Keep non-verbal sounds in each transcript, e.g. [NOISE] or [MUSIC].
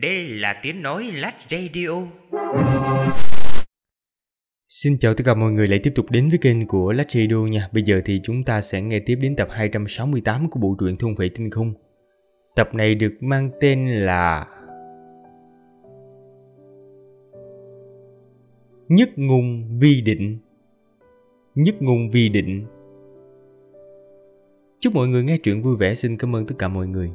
Đây là tiếng nói lát radio. Xin chào tất cả mọi người lại tiếp tục đến với kênh của Lát Radio nha. Bây giờ thì chúng ta sẽ nghe tiếp đến tập 268 của bộ truyện Thôn Vệ Tinh Không. Tập này được mang tên là Nhất ngôn vi định Nhất ngôn vi định Chúc mọi người nghe truyện vui vẻ xin cảm ơn tất cả mọi người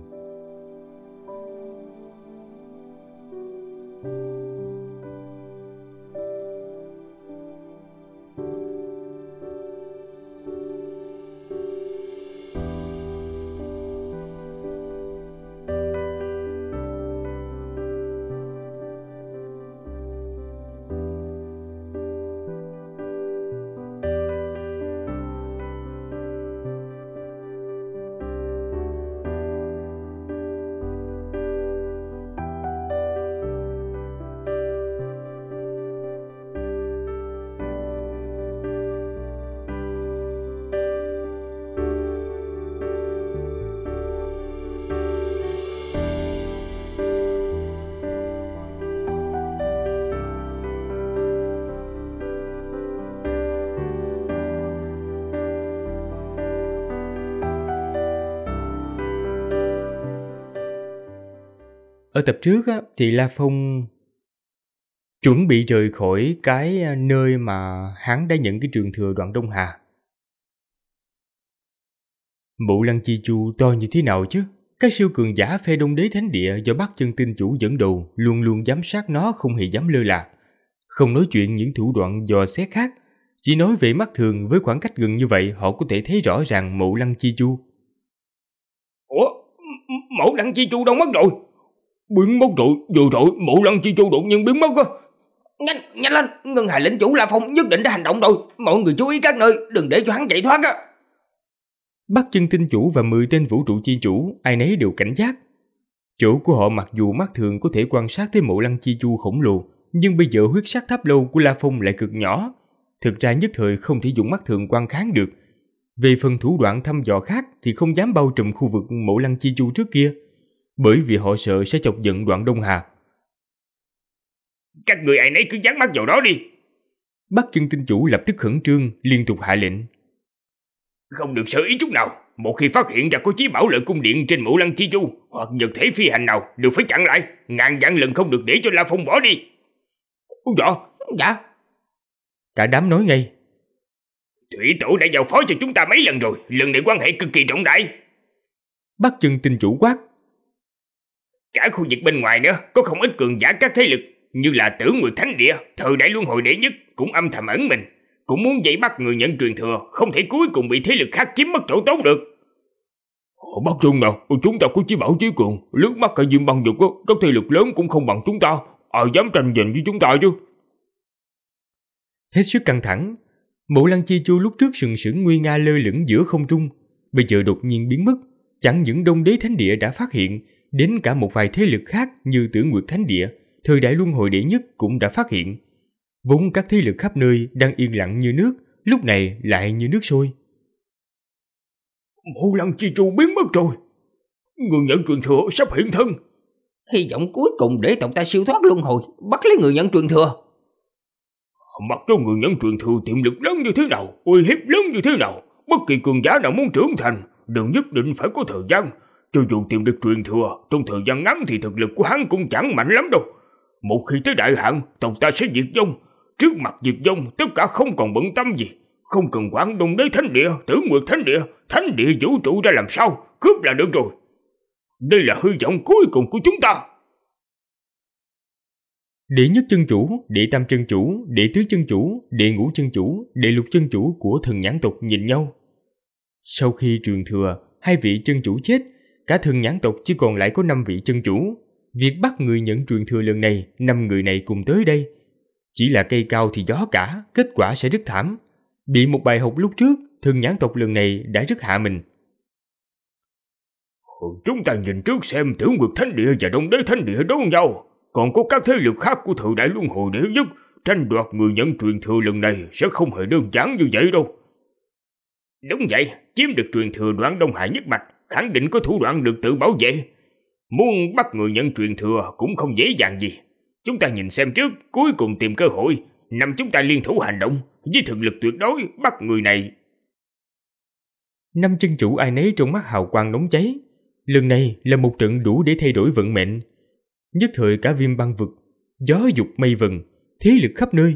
Ở tập trước á, thì La Phong chuẩn bị rời khỏi cái ờ, nơi mà hắn đã nhận cái trường thừa đoạn Đông Hà. Mụ Lăng Chi Chu to như thế nào chứ? Các siêu cường giả phe đông đế thánh địa do bác chân tinh chủ dẫn đầu luôn luôn giám sát nó không hề dám lơ là. Không nói chuyện những thủ đoạn dò xét khác, chỉ nói về mắt thường với khoảng cách gần như vậy họ có thể thấy rõ ràng mụ Lăng Chi Chu. Ủa, mẫu Lăng Chi Chu đâu mất rồi? Biến mất rồi, vừa rồi mộ lăng chi chu đột nhiên biến mất á. Nhanh, nhanh lên, ngân hà lĩnh chủ La Phong nhất định đã hành động rồi. Mọi người chú ý các nơi, đừng để cho hắn chạy thoát á. Bắt chân tinh chủ và mười tên vũ trụ chi chủ, ai nấy đều cảnh giác. Chỗ của họ mặc dù mắt thường có thể quan sát thấy mộ lăng chi chu khổng lồ, nhưng bây giờ huyết sắc tháp lâu của La Phong lại cực nhỏ. Thực ra nhất thời không thể dùng mắt thường quan kháng được. Về phần thủ đoạn thăm dò khác thì không dám bao trùm khu vực mộ lăng chi chu trước kia – bởi vì họ sợ sẽ chọc giận đoạn Đông Hà. Các người ai nấy cứ dán mắt vào đó đi. Bắc chân tinh chủ lập tức khẩn trương, liên tục hạ lệnh. Không được sơ ý chút nào, một khi phát hiện ra có chí bảo lợi cung điện trên mũ lăng chi du hoặc vật thể phi hành nào đều phải chặn lại, ngàn vạn lần không được để cho La Phong bỏ đi. Ủa dạ, dạ. Cả đám nói ngay. Thủy tổ đã giao phó cho chúng ta mấy lần rồi, lần này quan hệ cực kỳ rộng đại. Bắc chân tinh chủ quát. Cả khu vực bên ngoài nữa có không ít cường giả các thế lực như là tử người thánh địa, thời đại luân hồi đệ nhất cũng âm thầm ẩn mình, cũng muốn dạy bắt người nhận truyền thừa, không thể cuối cùng bị thế lực khác chiếm mất chỗ tốt được. Bác Trung nào, chúng ta có chí bảo chí cường, lướt mắt cả diêm băng dục, các thế lực lớn cũng không bằng chúng ta, ai dám tranh giành với chúng ta chứ. Hết sức căng thẳng, mộ lăng chi chu lúc trước sừng sững nguy nga lơ lửng giữa không trung, bây giờ đột nhiên biến mất, chẳng những đông đế thánh địa đã phát hiện, đến cả một vài thế lực khác như Tử Nguyệt Thánh Địa, thời đại luân hồi đệ nhất cũng đã phát hiện. Vốn các thế lực khắp nơi đang yên lặng như nước, lúc này lại như nước sôi. Mộ lăng chi chu biến mất rồi. Người nhận truyền thừa sắp hiện thân. Hy vọng cuối cùng để tộc ta siêu thoát luân hồi, bắt lấy người nhận truyền thừa. Mặc cho người nhận truyền thừa tiềm lực lớn như thế nào, uy hiếp lớn như thế nào, bất kỳ cường giả nào muốn trưởng thành đều nhất định phải có thời gian, cho dù tìm được truyền thừa, trong thời gian ngắn thì thực lực của hắn cũng chẳng mạnh lắm đâu. Một khi tới đại hạn, tộc ta sẽ diệt vong. Trước mặt diệt vong, tất cả không còn bận tâm gì. Không cần quản đông đế thánh địa, tử nguyệt thánh địa, thánh địa vũ trụ ra làm sao, cướp là được rồi. Đây là hư vọng cuối cùng của chúng ta. Địa nhất chân chủ, địa tam chân chủ, địa tứ chân chủ, địa ngũ chân chủ, địa lục chân chủ của thần nhãn tộc nhìn nhau. Sau khi truyền thừa, hai vị chân chủ chết, Cả thường nhãn tộc chỉ còn lại có 5 vị chân chủ. Việc bắt người nhận truyền thừa lần này, năm người này cùng tới đây. Chỉ là cây cao thì gió cả, kết quả sẽ rất thảm. Bị một bài học lúc trước, thường nhãn tộc lần này đã rất hạ mình. Chúng ta nhìn trước xem tưởng nguyệt thánh địa và đông đế thánh địa đấu nhau. Còn có các thế lực khác của thượng đại luân hồi đế nhất. Tranh đoạt người nhận truyền thừa lần này sẽ không hề đơn giản như vậy đâu. Đúng vậy, chiếm được truyền thừa đoạn Đông Hải nhất mạch khẳng định có thủ đoạn được tự bảo vệ. Muốn bắt người nhận truyền thừa cũng không dễ dàng gì. Chúng ta nhìn xem trước, cuối cùng tìm cơ hội, nằm chúng ta liên thủ hành động, với thực lực tuyệt đối bắt người này. Năm chân chủ ai nấy trong mắt hào quang nóng cháy. Lần này là một trận đủ để thay đổi vận mệnh. Nhất thời cả viêm băng vực, gió dục mây vần, thế lực khắp nơi.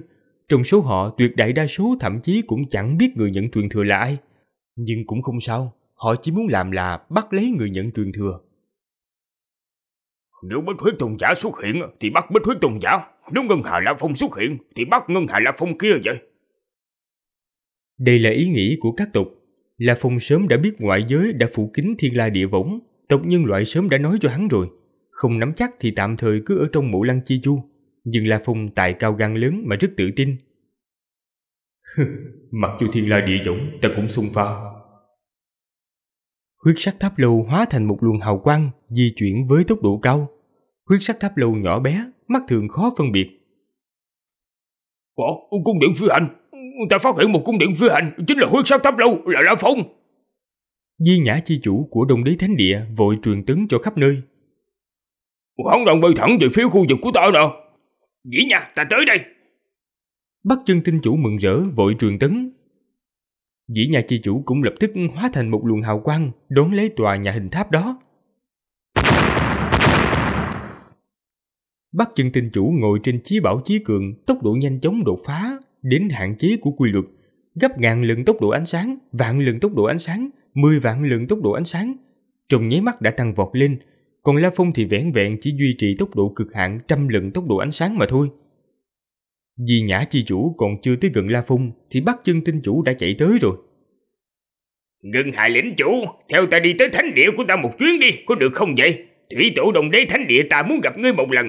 Trong số họ tuyệt đại đa số thậm chí cũng chẳng biết người nhận truyền thừa là ai. Nhưng cũng không sao, Họ chỉ muốn làm là bắt lấy người nhận truyền thừa. Nếu Bích Huyết Tôn Giả xuất hiện thì bắt Bích Huyết Tôn Giả. Nếu Ngân Hà La Phong xuất hiện thì bắt Ngân Hà La Phong kia vậy. Đây là ý nghĩ của các tộc. La Phong sớm đã biết ngoại giới đã phủ kín thiên la địa võng. Tộc nhân loại sớm đã nói cho hắn rồi. Không nắm chắc thì tạm thời cứ ở trong mộ lăng chi chu. Nhưng La Phong tài cao gan lớn mà rất tự tin. [LAUGHS] Mặc dù thiên la địa võng ta cũng xung pha huyết sắc tháp lâu hóa thành một luồng hào quang di chuyển với tốc độ cao. Huyết sắc tháp lâu nhỏ bé, mắt thường khó phân biệt. Ồ, cung điện phi hành! Ta phát hiện một cung điện phi hành chính là huyết sắc tháp lâu, là La Phong! Di nhã chi chủ của Đông Đế Thánh Địa vội truyền tấn cho khắp nơi. Hắn đang bay thẳng về phía khu vực của ta nè. Dĩ nha, ta tới đây. Bắc chân tinh chủ mừng rỡ vội truyền tấn. Dĩ nhà chi chủ cũng lập tức hóa thành một luồng hào quang đón lấy tòa nhà hình tháp đó. Bắt chân tinh chủ ngồi trên chí bảo chí cường tốc độ nhanh chóng đột phá đến hạn chế của quy luật gấp ngàn lần tốc độ ánh sáng, vạn lần tốc độ ánh sáng, mười vạn lần tốc độ ánh sáng. Trong nháy mắt đã tăng vọt lên, còn La Phong thì vẻn vẹn chỉ duy trì tốc độ cực hạn trăm lần tốc độ ánh sáng mà thôi. Vì nhã chi chủ còn chưa tới gần La Phung thì bắt chân tinh chủ đã chạy tới rồi. Ngân hại lĩnh chủ, theo ta đi tới thánh địa của ta một chuyến đi, có được không vậy? Thủy tổ đồng đế thánh địa ta muốn gặp ngươi một lần.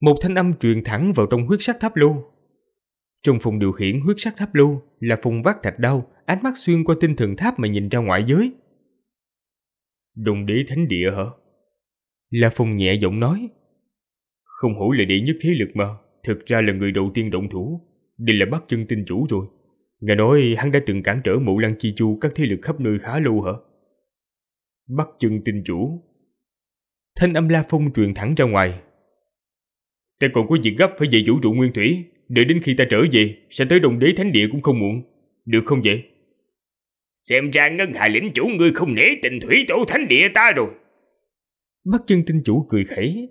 Một thanh âm truyền thẳng vào trong huyết sắc tháp lô. Trong phòng điều khiển huyết sắc tháp lô là phùng vác thạch đau, ánh mắt xuyên qua tinh thần tháp mà nhìn ra ngoại giới. Đồng đế thánh địa hả? Là phùng nhẹ giọng nói. Không hổ là địa nhất thế lực mà, thực ra là người đầu tiên động thủ, đây là bắt chân tinh chủ rồi. Nghe nói hắn đã từng cản trở mụ lăng chi chu các thế lực khắp nơi khá lâu hả? Bắt chân tinh chủ. Thanh âm La Phong truyền thẳng ra ngoài. Ta còn có việc gấp phải về vũ trụ nguyên thủy, đợi đến khi ta trở về sẽ tới đồng đế thánh địa cũng không muộn. Được không vậy? Xem ra ngân hà lĩnh chủ ngươi không nể tình thủy tổ thánh địa ta rồi. Bắt chân tinh chủ cười khẩy.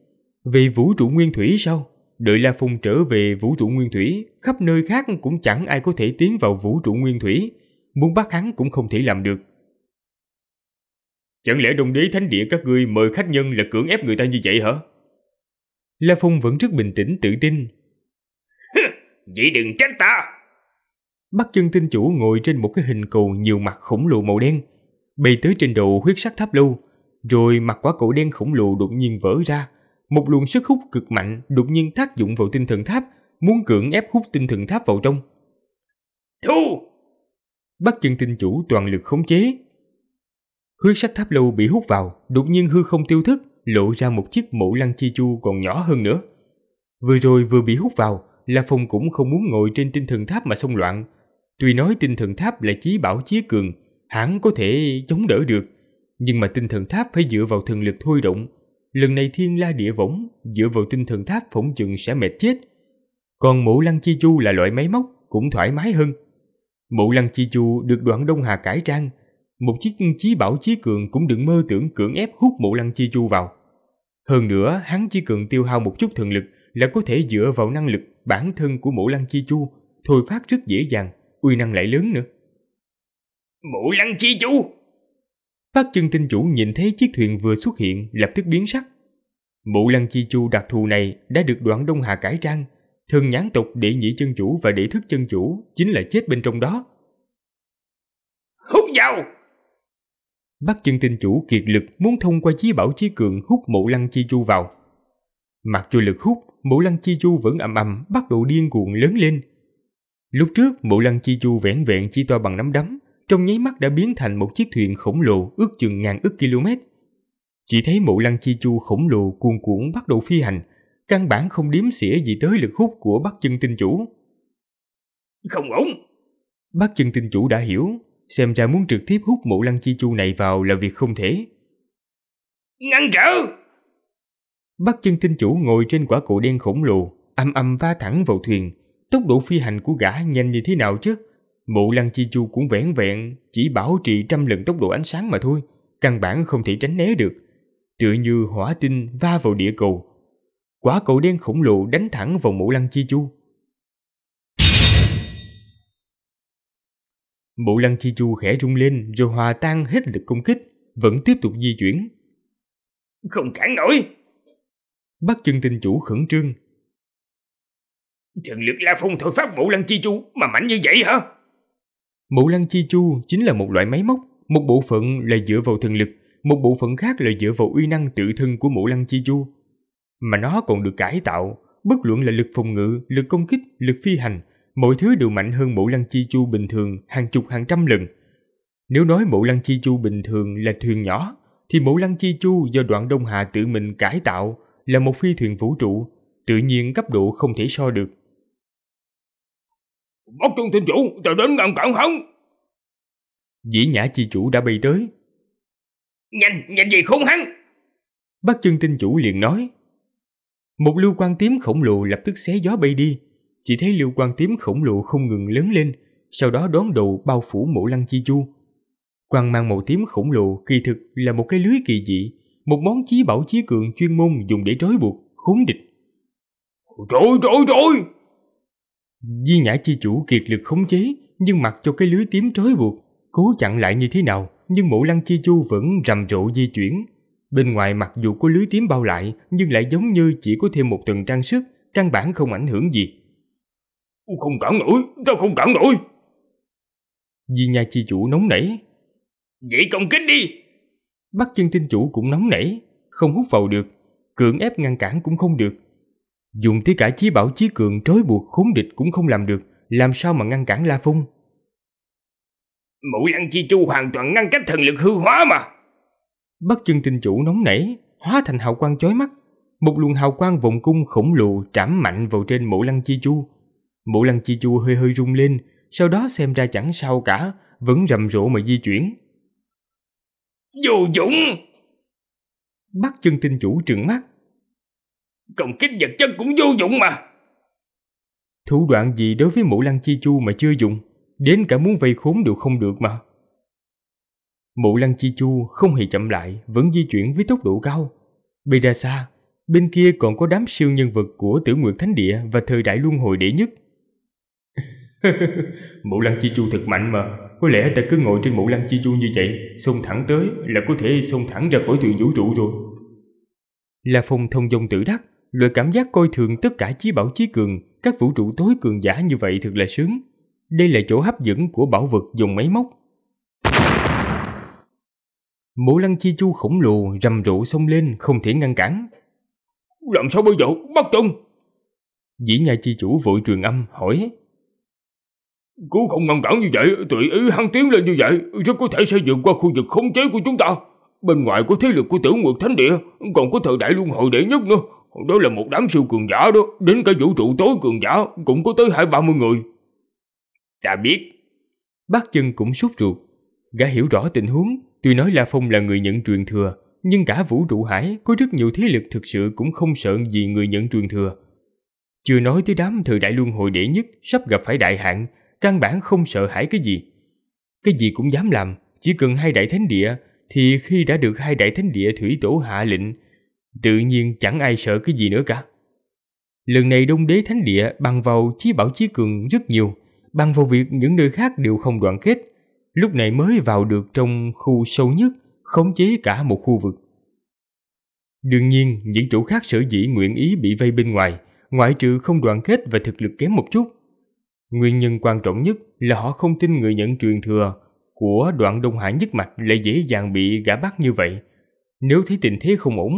Vì vũ trụ nguyên thủy sao? Đợi La Phong trở về vũ trụ nguyên thủy, khắp nơi khác cũng chẳng ai có thể tiến vào vũ trụ nguyên thủy, muốn bắt hắn cũng không thể làm được. Chẳng lẽ đồng đế thánh địa các ngươi mời khách nhân là cưỡng ép người ta như vậy hả? La Phong vẫn rất bình tĩnh tự tin. [LAUGHS] vậy đừng trách ta! bắt chân tinh chủ ngồi trên một cái hình cầu nhiều mặt khổng lồ màu đen, bay tới trên đầu huyết sắc tháp lưu rồi mặt quả cầu đen khổng lồ đột nhiên vỡ ra, một luồng sức hút cực mạnh đột nhiên tác dụng vào tinh thần tháp, muốn cưỡng ép hút tinh thần tháp vào trong. Thu! Bắt chân tinh chủ toàn lực khống chế. Huyết sắc tháp lâu bị hút vào, đột nhiên hư không tiêu thức, lộ ra một chiếc mũ lăng chi chu còn nhỏ hơn nữa. Vừa rồi vừa bị hút vào, La Phong cũng không muốn ngồi trên tinh thần tháp mà xông loạn. Tuy nói tinh thần tháp là chí bảo chí cường, hẳn có thể chống đỡ được, nhưng mà tinh thần tháp phải dựa vào thần lực thôi động, lần này thiên la địa võng dựa vào tinh thần tháp phỏng chừng sẽ mệt chết. Còn mụ lăng chi chu là loại máy móc cũng thoải mái hơn. Mụ lăng chi chu được đoạn Đông Hà cải trang, một chiếc chí bảo chí cường cũng đừng mơ tưởng cưỡng ép hút mụ lăng chi chu vào. Hơn nữa, hắn chỉ cần tiêu hao một chút thần lực là có thể dựa vào năng lực bản thân của mụ lăng chi chu, thôi phát rất dễ dàng, uy năng lại lớn nữa. mụ lăng chi chu! Phát chân tinh chủ nhìn thấy chiếc thuyền vừa xuất hiện lập tức biến sắc. Bộ lăng chi chu đặc thù này đã được đoạn Đông Hà cải trang. Thường nhãn tục để nhị chân chủ và để thức chân chủ chính là chết bên trong đó. Hút vào! Bác chân tinh chủ kiệt lực muốn thông qua chí bảo chí cường hút mộ lăng chi chu vào. Mặc cho lực hút, mộ lăng chi chu vẫn ầm ầm bắt đầu điên cuồng lớn lên. Lúc trước mộ lăng chi chu vẹn vẹn chỉ to bằng nắm đấm, trong nháy mắt đã biến thành một chiếc thuyền khổng lồ ước chừng ngàn ức km. Chỉ thấy mụ lăng chi chu khổng lồ cuồn cuộn bắt đầu phi hành, căn bản không điếm xỉa gì tới lực hút của bắc chân tinh chủ. Không ổn! Bắc chân tinh chủ đã hiểu, xem ra muốn trực tiếp hút mụ lăng chi chu này vào là việc không thể. Ngăn trở! Bắc chân tinh chủ ngồi trên quả cộ đen khổng lồ, âm âm va thẳng vào thuyền, tốc độ phi hành của gã nhanh như thế nào chứ? Mụ lăng chi chu cũng vẻn vẹn chỉ bảo trì trăm lần tốc độ ánh sáng mà thôi, căn bản không thể tránh né được. Tựa như hỏa tinh va vào địa cầu. Quả cầu đen khổng lồ đánh thẳng vào mụ lăng chi chu. Mụ lăng chi chu khẽ rung lên rồi hòa tan hết lực công kích, vẫn tiếp tục di chuyển. Không cản nổi! Bắt chân tinh chủ khẩn trương. Thần lực la phong thổi phát mụ lăng chi chu mà mạnh như vậy hả? Mũ lăng chi chu chính là một loại máy móc, một bộ phận là dựa vào thần lực, một bộ phận khác là dựa vào uy năng tự thân của mũ lăng chi chu. Mà nó còn được cải tạo, bất luận là lực phòng ngự, lực công kích, lực phi hành, mọi thứ đều mạnh hơn mũ lăng chi chu bình thường hàng chục hàng trăm lần. Nếu nói mũ lăng chi chu bình thường là thuyền nhỏ, thì mũ lăng chi chu do đoạn Đông Hà tự mình cải tạo là một phi thuyền vũ trụ, tự nhiên cấp độ không thể so được. Bắt con thiên chủ, chờ đến ngăn cản hắn. Dĩ nhã chi chủ đã bay tới. Nhanh, nhanh gì không hắn. Bác chân tinh chủ liền nói. Một lưu quan tím khổng lồ lập tức xé gió bay đi. Chỉ thấy lưu quan tím khổng lồ không ngừng lớn lên, sau đó đón đầu bao phủ mộ lăng chi chu. quan mang màu tím khổng lồ kỳ thực là một cái lưới kỳ dị, một món chí bảo chí cường chuyên môn dùng để trói buộc, khốn địch. Trời trời trời! Di Nhã chi chủ kiệt lực khống chế, nhưng mặc cho cái lưới tím trói buộc, cố chặn lại như thế nào, nhưng Mộ Lăng Chi Chu vẫn rầm rộ di chuyển. Bên ngoài mặc dù có lưới tím bao lại, nhưng lại giống như chỉ có thêm một tầng trang sức, căn bản không ảnh hưởng gì. Không cản nổi, tao không cản nổi. Di nhã Chi Chủ nóng nảy. Vậy công kích đi! Bắt chân tinh chủ cũng nóng nảy, không hút vào được, cưỡng ép ngăn cản cũng không được, Dùng tới cả chí bảo chí cường trói buộc khốn địch cũng không làm được, làm sao mà ngăn cản La Phong? Mụ lăng chi chu hoàn toàn ngăn cách thần lực hư hóa mà. Bất chân tinh chủ nóng nảy, hóa thành hào quang chói mắt. Một luồng hào quang vòng cung khổng lồ trảm mạnh vào trên mộ lăng chi chu. Mộ lăng chi chu hơi hơi rung lên, sau đó xem ra chẳng sao cả, vẫn rầm rộ mà di chuyển. Vô dũng! Bắt chân tinh chủ trừng mắt, công kích vật chất cũng vô dụng mà Thủ đoạn gì đối với mụ lăng chi chu mà chưa dùng Đến cả muốn vây khốn đều không được mà Mụ lăng chi chu không hề chậm lại Vẫn di chuyển với tốc độ cao Bề ra xa Bên kia còn có đám siêu nhân vật của tử nguyệt thánh địa Và thời đại luân hồi đệ nhất [LAUGHS] Mụ lăng chi chu thật mạnh mà Có lẽ ta cứ ngồi trên mụ lăng chi chu như vậy Xông thẳng tới là có thể xông thẳng ra khỏi thuyền vũ trụ rồi Là phong thông dông tử đắc Loại cảm giác coi thường tất cả chí bảo chí cường, các vũ trụ tối cường giả như vậy thật là sướng. Đây là chỗ hấp dẫn của bảo vật dùng máy móc. Mộ lăng chi chu khổng lồ rầm rộ xông lên không thể ngăn cản. Làm sao bây giờ, bắt chung? Dĩ nhà chi chủ vội truyền âm hỏi. Cũng không ngăn cản như vậy, tùy ý hăng tiến lên như vậy, rất có thể xây dựng qua khu vực khống chế của chúng ta. Bên ngoài có thế lực của tiểu nguyệt thánh địa, còn có thời đại luân hồi đệ nhất nữa, đó là một đám siêu cường giả đó, đến cả vũ trụ tối cường giả cũng có tới hai ba mươi người. Ta biết. Bác chân cũng sốt ruột. Gã hiểu rõ tình huống, tuy nói La Phong là người nhận truyền thừa, nhưng cả vũ trụ hải có rất nhiều thế lực thực sự cũng không sợ gì người nhận truyền thừa. Chưa nói tới đám thời đại luân hồi đệ nhất sắp gặp phải đại hạn, căn bản không sợ hãi cái gì. Cái gì cũng dám làm, chỉ cần hai đại thánh địa, thì khi đã được hai đại thánh địa thủy tổ hạ lệnh Tự nhiên chẳng ai sợ cái gì nữa cả. Lần này Đông Đế Thánh Địa bằng vào Chí Bảo Chí Cường rất nhiều, bằng vào việc những nơi khác đều không đoàn kết, lúc này mới vào được trong khu sâu nhất, khống chế cả một khu vực. Đương nhiên, những chủ khác sở dĩ nguyện ý bị vây bên ngoài, ngoại trừ không đoàn kết và thực lực kém một chút. Nguyên nhân quan trọng nhất là họ không tin người nhận truyền thừa của đoạn Đông Hải nhất mạch lại dễ dàng bị gã bắt như vậy. Nếu thấy tình thế không ổn,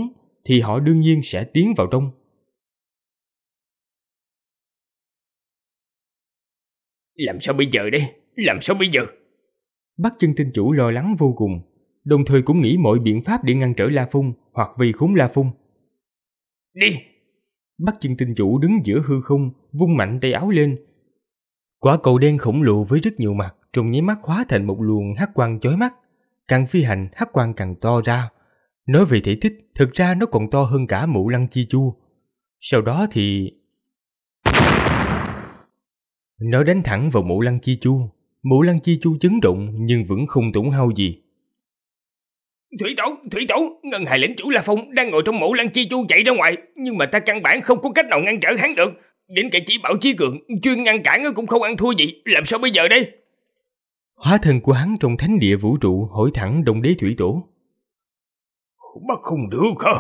thì họ đương nhiên sẽ tiến vào trong. Làm sao bây giờ đây? Làm sao bây giờ? Bác chân tinh chủ lo lắng vô cùng, đồng thời cũng nghĩ mọi biện pháp để ngăn trở La Phung hoặc vì khốn La Phung. Đi! Bác chân tinh chủ đứng giữa hư không, vung mạnh tay áo lên. Quả cầu đen khổng lồ với rất nhiều mặt, trùng nháy mắt hóa thành một luồng hắc quang chói mắt. Càng phi hành, hắc quang càng to ra, Nói về thể tích, thực ra nó còn to hơn cả mụ lăng chi chua. Sau đó thì... Nó đánh thẳng vào mụ lăng chi chua. Mụ lăng chi chua chấn động nhưng vẫn không tổn hao gì. Thủy tổ, thủy tổ, ngân hài lĩnh chủ La Phong đang ngồi trong mộ lăng chi chu chạy ra ngoài, nhưng mà ta căn bản không có cách nào ngăn trở hắn được. Đến cả chỉ bảo chí cường, chuyên ngăn cản cũng không ăn thua gì, làm sao bây giờ đây? Hóa thân của hắn trong thánh địa vũ trụ hỏi thẳng đồng đế thủy tổ cũng bắt không được hả?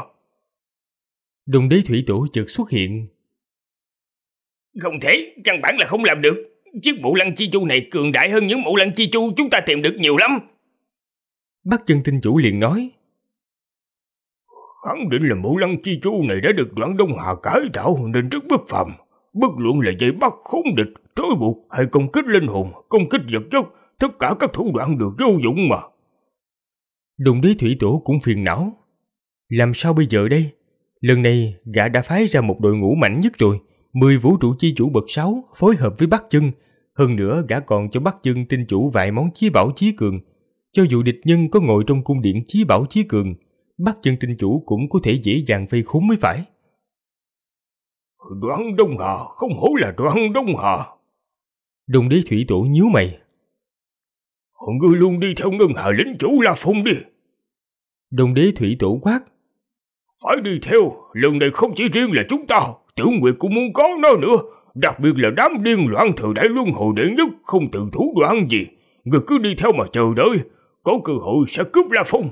Đồng đế thủy tổ chợt xuất hiện. Không thể, căn bản là không làm được. Chiếc mũ lăng chi chu này cường đại hơn những mũ lăng chi chu chúng ta tìm được nhiều lắm. Bác chân tinh chủ liền nói. Khẳng định là mũ lăng chi chu này đã được đoạn đông hà cải tạo nên rất bất phàm. Bất luận là dây bắt khốn địch, trói buộc hay công kích linh hồn, công kích vật chất, tất cả các thủ đoạn đều vô dụng mà. Đồng đế thủy tổ cũng phiền não. Làm sao bây giờ đây? Lần này gã đã phái ra một đội ngũ mạnh nhất rồi, 10 vũ trụ chi chủ bậc 6 phối hợp với Bắc Chân, hơn nữa gã còn cho Bắc Chân tinh chủ vài món chí bảo chí cường. Cho dù địch nhân có ngồi trong cung điện chí bảo chí cường, Bắc Chân tinh chủ cũng có thể dễ dàng phi khốn mới phải. Đoán Đông Hà không hổ là đoán Đông Hà. Đồng đế thủy tổ nhíu mày. ngươi luôn đi theo ngân hà lính chủ La Phong đi. Đồng đế thủy tổ quát. Phải đi theo, lần này không chỉ riêng là chúng ta, tiểu nguyệt cũng muốn có nó nữa. Đặc biệt là đám điên loạn thời đại luân hồi đệ nhất không tự thủ đoạn gì. Người cứ đi theo mà chờ đợi, có cơ hội sẽ cướp La Phong.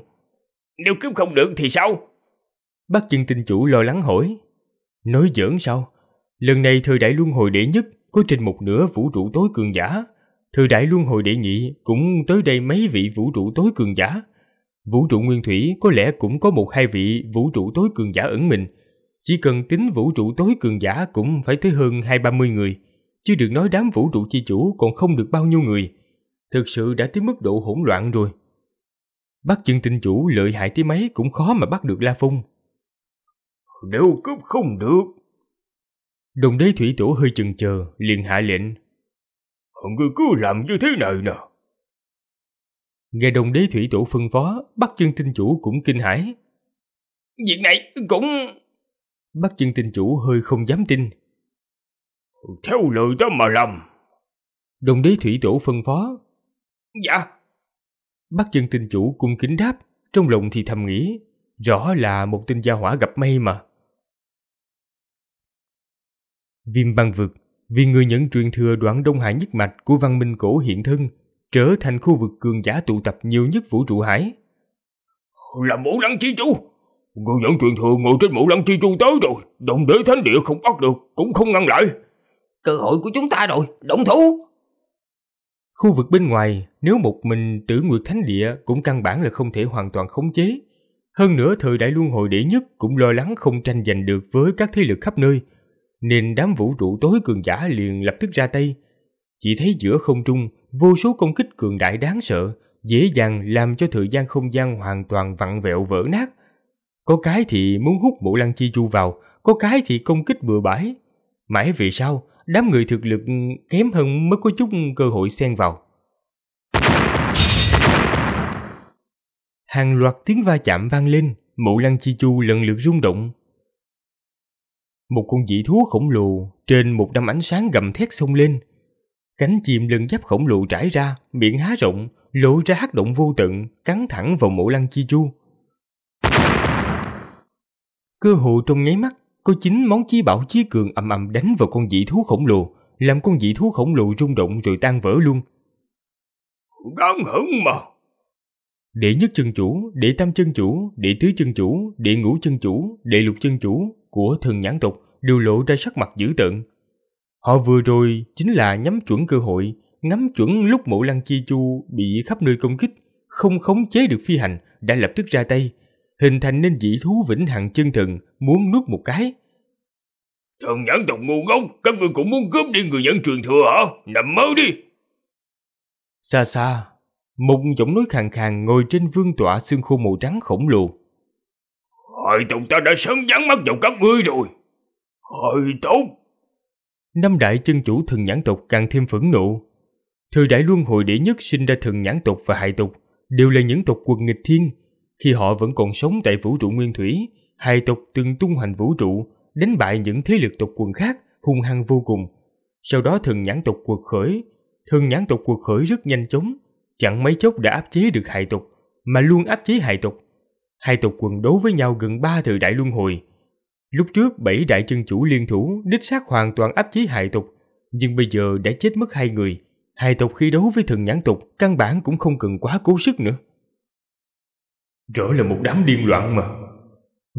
Nếu cướp không được thì sao? Bác chân tinh chủ lo lắng hỏi. Nói giỡn sao? Lần này thời đại luân hồi đệ nhất có trên một nửa vũ trụ tối cường giả. Thời đại luân hồi đệ nhị cũng tới đây mấy vị vũ trụ tối cường giả. Vũ trụ nguyên thủy có lẽ cũng có một hai vị vũ trụ tối cường giả ẩn mình. Chỉ cần tính vũ trụ tối cường giả cũng phải tới hơn hai ba mươi người. Chứ được nói đám vũ trụ chi chủ còn không được bao nhiêu người. Thực sự đã tới mức độ hỗn loạn rồi. Bắt chân tinh chủ lợi hại tới mấy cũng khó mà bắt được La Phong. Nếu cướp không được. Đồng đế thủy tổ hơi chần chờ, liền hạ lệnh. Ngươi cứ làm như thế này nè. Nghe đồng đế thủy tổ phân phó, bắt chân tinh chủ cũng kinh hãi. Việc này cũng... Bắt chân tinh chủ hơi không dám tin. Theo lời đó mà làm. Đồng đế thủy tổ phân phó. Dạ. Bắt chân tinh chủ cung kính đáp, trong lòng thì thầm nghĩ. Rõ là một tinh gia hỏa gặp may mà. Viêm băng vực, vì người nhận truyền thừa đoạn đông hải nhất mạch của văn minh cổ hiện thân trở thành khu vực cường giả tụ tập nhiều nhất vũ trụ hải. Là mũ lăng chi chú người dẫn truyền thừa ngồi trên mũ lăng chi chú tới rồi, đồng đế thánh địa không bắt được, cũng không ngăn lại. Cơ hội của chúng ta rồi, động thủ! Khu vực bên ngoài, nếu một mình tử nguyệt thánh địa cũng căn bản là không thể hoàn toàn khống chế. Hơn nữa thời đại luân hồi đệ nhất cũng lo lắng không tranh giành được với các thế lực khắp nơi, nên đám vũ trụ tối cường giả liền lập tức ra tay. Chỉ thấy giữa không trung vô số công kích cường đại đáng sợ, dễ dàng làm cho thời gian không gian hoàn toàn vặn vẹo vỡ nát. Có cái thì muốn hút mộ lăng chi chu vào, có cái thì công kích bừa bãi. Mãi vì sao, đám người thực lực kém hơn mới có chút cơ hội xen vào. Hàng loạt tiếng va chạm vang lên, mộ lăng chi chu lần lượt rung động. Một con dị thú khổng lồ trên một đám ánh sáng gầm thét xông lên, Cánh chim lưng giáp khổng lồ trải ra, miệng há rộng, lộ ra hắc động vô tận, cắn thẳng vào mộ lăng chi chu. Cơ hồ trong nháy mắt, có chính món chi bảo chi cường ầm ầm đánh vào con dị thú khổng lồ, làm con dị thú khổng lồ rung động rồi tan vỡ luôn. Đáng hững mà! Đệ nhất chân chủ, đệ tam chân chủ, đệ tứ chân chủ, đệ ngũ chân chủ, đệ lục chân chủ của thần nhãn tộc đều lộ ra sắc mặt dữ tợn. Họ vừa rồi chính là nhắm chuẩn cơ hội, ngắm chuẩn lúc mộ lăng chi chu bị khắp nơi công kích, không khống chế được phi hành đã lập tức ra tay, hình thành nên dị thú vĩnh hằng chân thần muốn nuốt một cái. Thần nhãn tộc ngu ngốc, các ngươi cũng muốn cướp đi người dẫn truyền thừa hả? Nằm mơ đi! Xa xa, một giọng nói khàn khàn ngồi trên vương tọa xương khô màu trắng khổng lồ. Hai tộc ta đã sớm dán mắt vào các ngươi rồi. hai tốt, năm đại chân chủ thần nhãn tộc càng thêm phẫn nộ. Thời đại luân hồi đệ nhất sinh ra thần nhãn tộc và hại tộc đều là những tộc quần nghịch thiên. Khi họ vẫn còn sống tại vũ trụ nguyên thủy, hài tộc từng tung hành vũ trụ, đánh bại những thế lực tộc quần khác hung hăng vô cùng. Sau đó thần nhãn tộc quật khởi, thần nhãn tộc quật khởi rất nhanh chóng, chẳng mấy chốc đã áp chế được hài tộc, mà luôn áp chế hài tộc. Hai tộc quần đấu với nhau gần ba thời đại luân hồi, Lúc trước bảy đại chân chủ liên thủ đích xác hoàn toàn áp chế hại tục, nhưng bây giờ đã chết mất hai người. Hài tục khi đấu với thần nhãn tục căn bản cũng không cần quá cố sức nữa. Rõ là một đám điên loạn mà.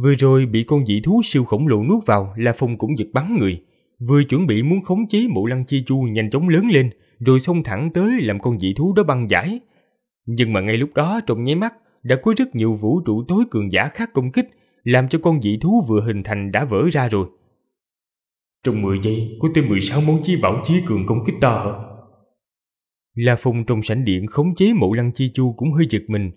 Vừa rồi bị con dị thú siêu khổng lồ nuốt vào là Phong cũng giật bắn người. Vừa chuẩn bị muốn khống chế mộ lăng chi chu nhanh chóng lớn lên rồi xông thẳng tới làm con dị thú đó băng giải. Nhưng mà ngay lúc đó trong nháy mắt đã có rất nhiều vũ trụ tối cường giả khác công kích làm cho con dị thú vừa hình thành đã vỡ ra rồi. Trong 10 giây có tới 16 món chí bảo chí cường công kích ta hả? La Phong trong sảnh điện khống chế mộ lăng chi chu cũng hơi giật mình.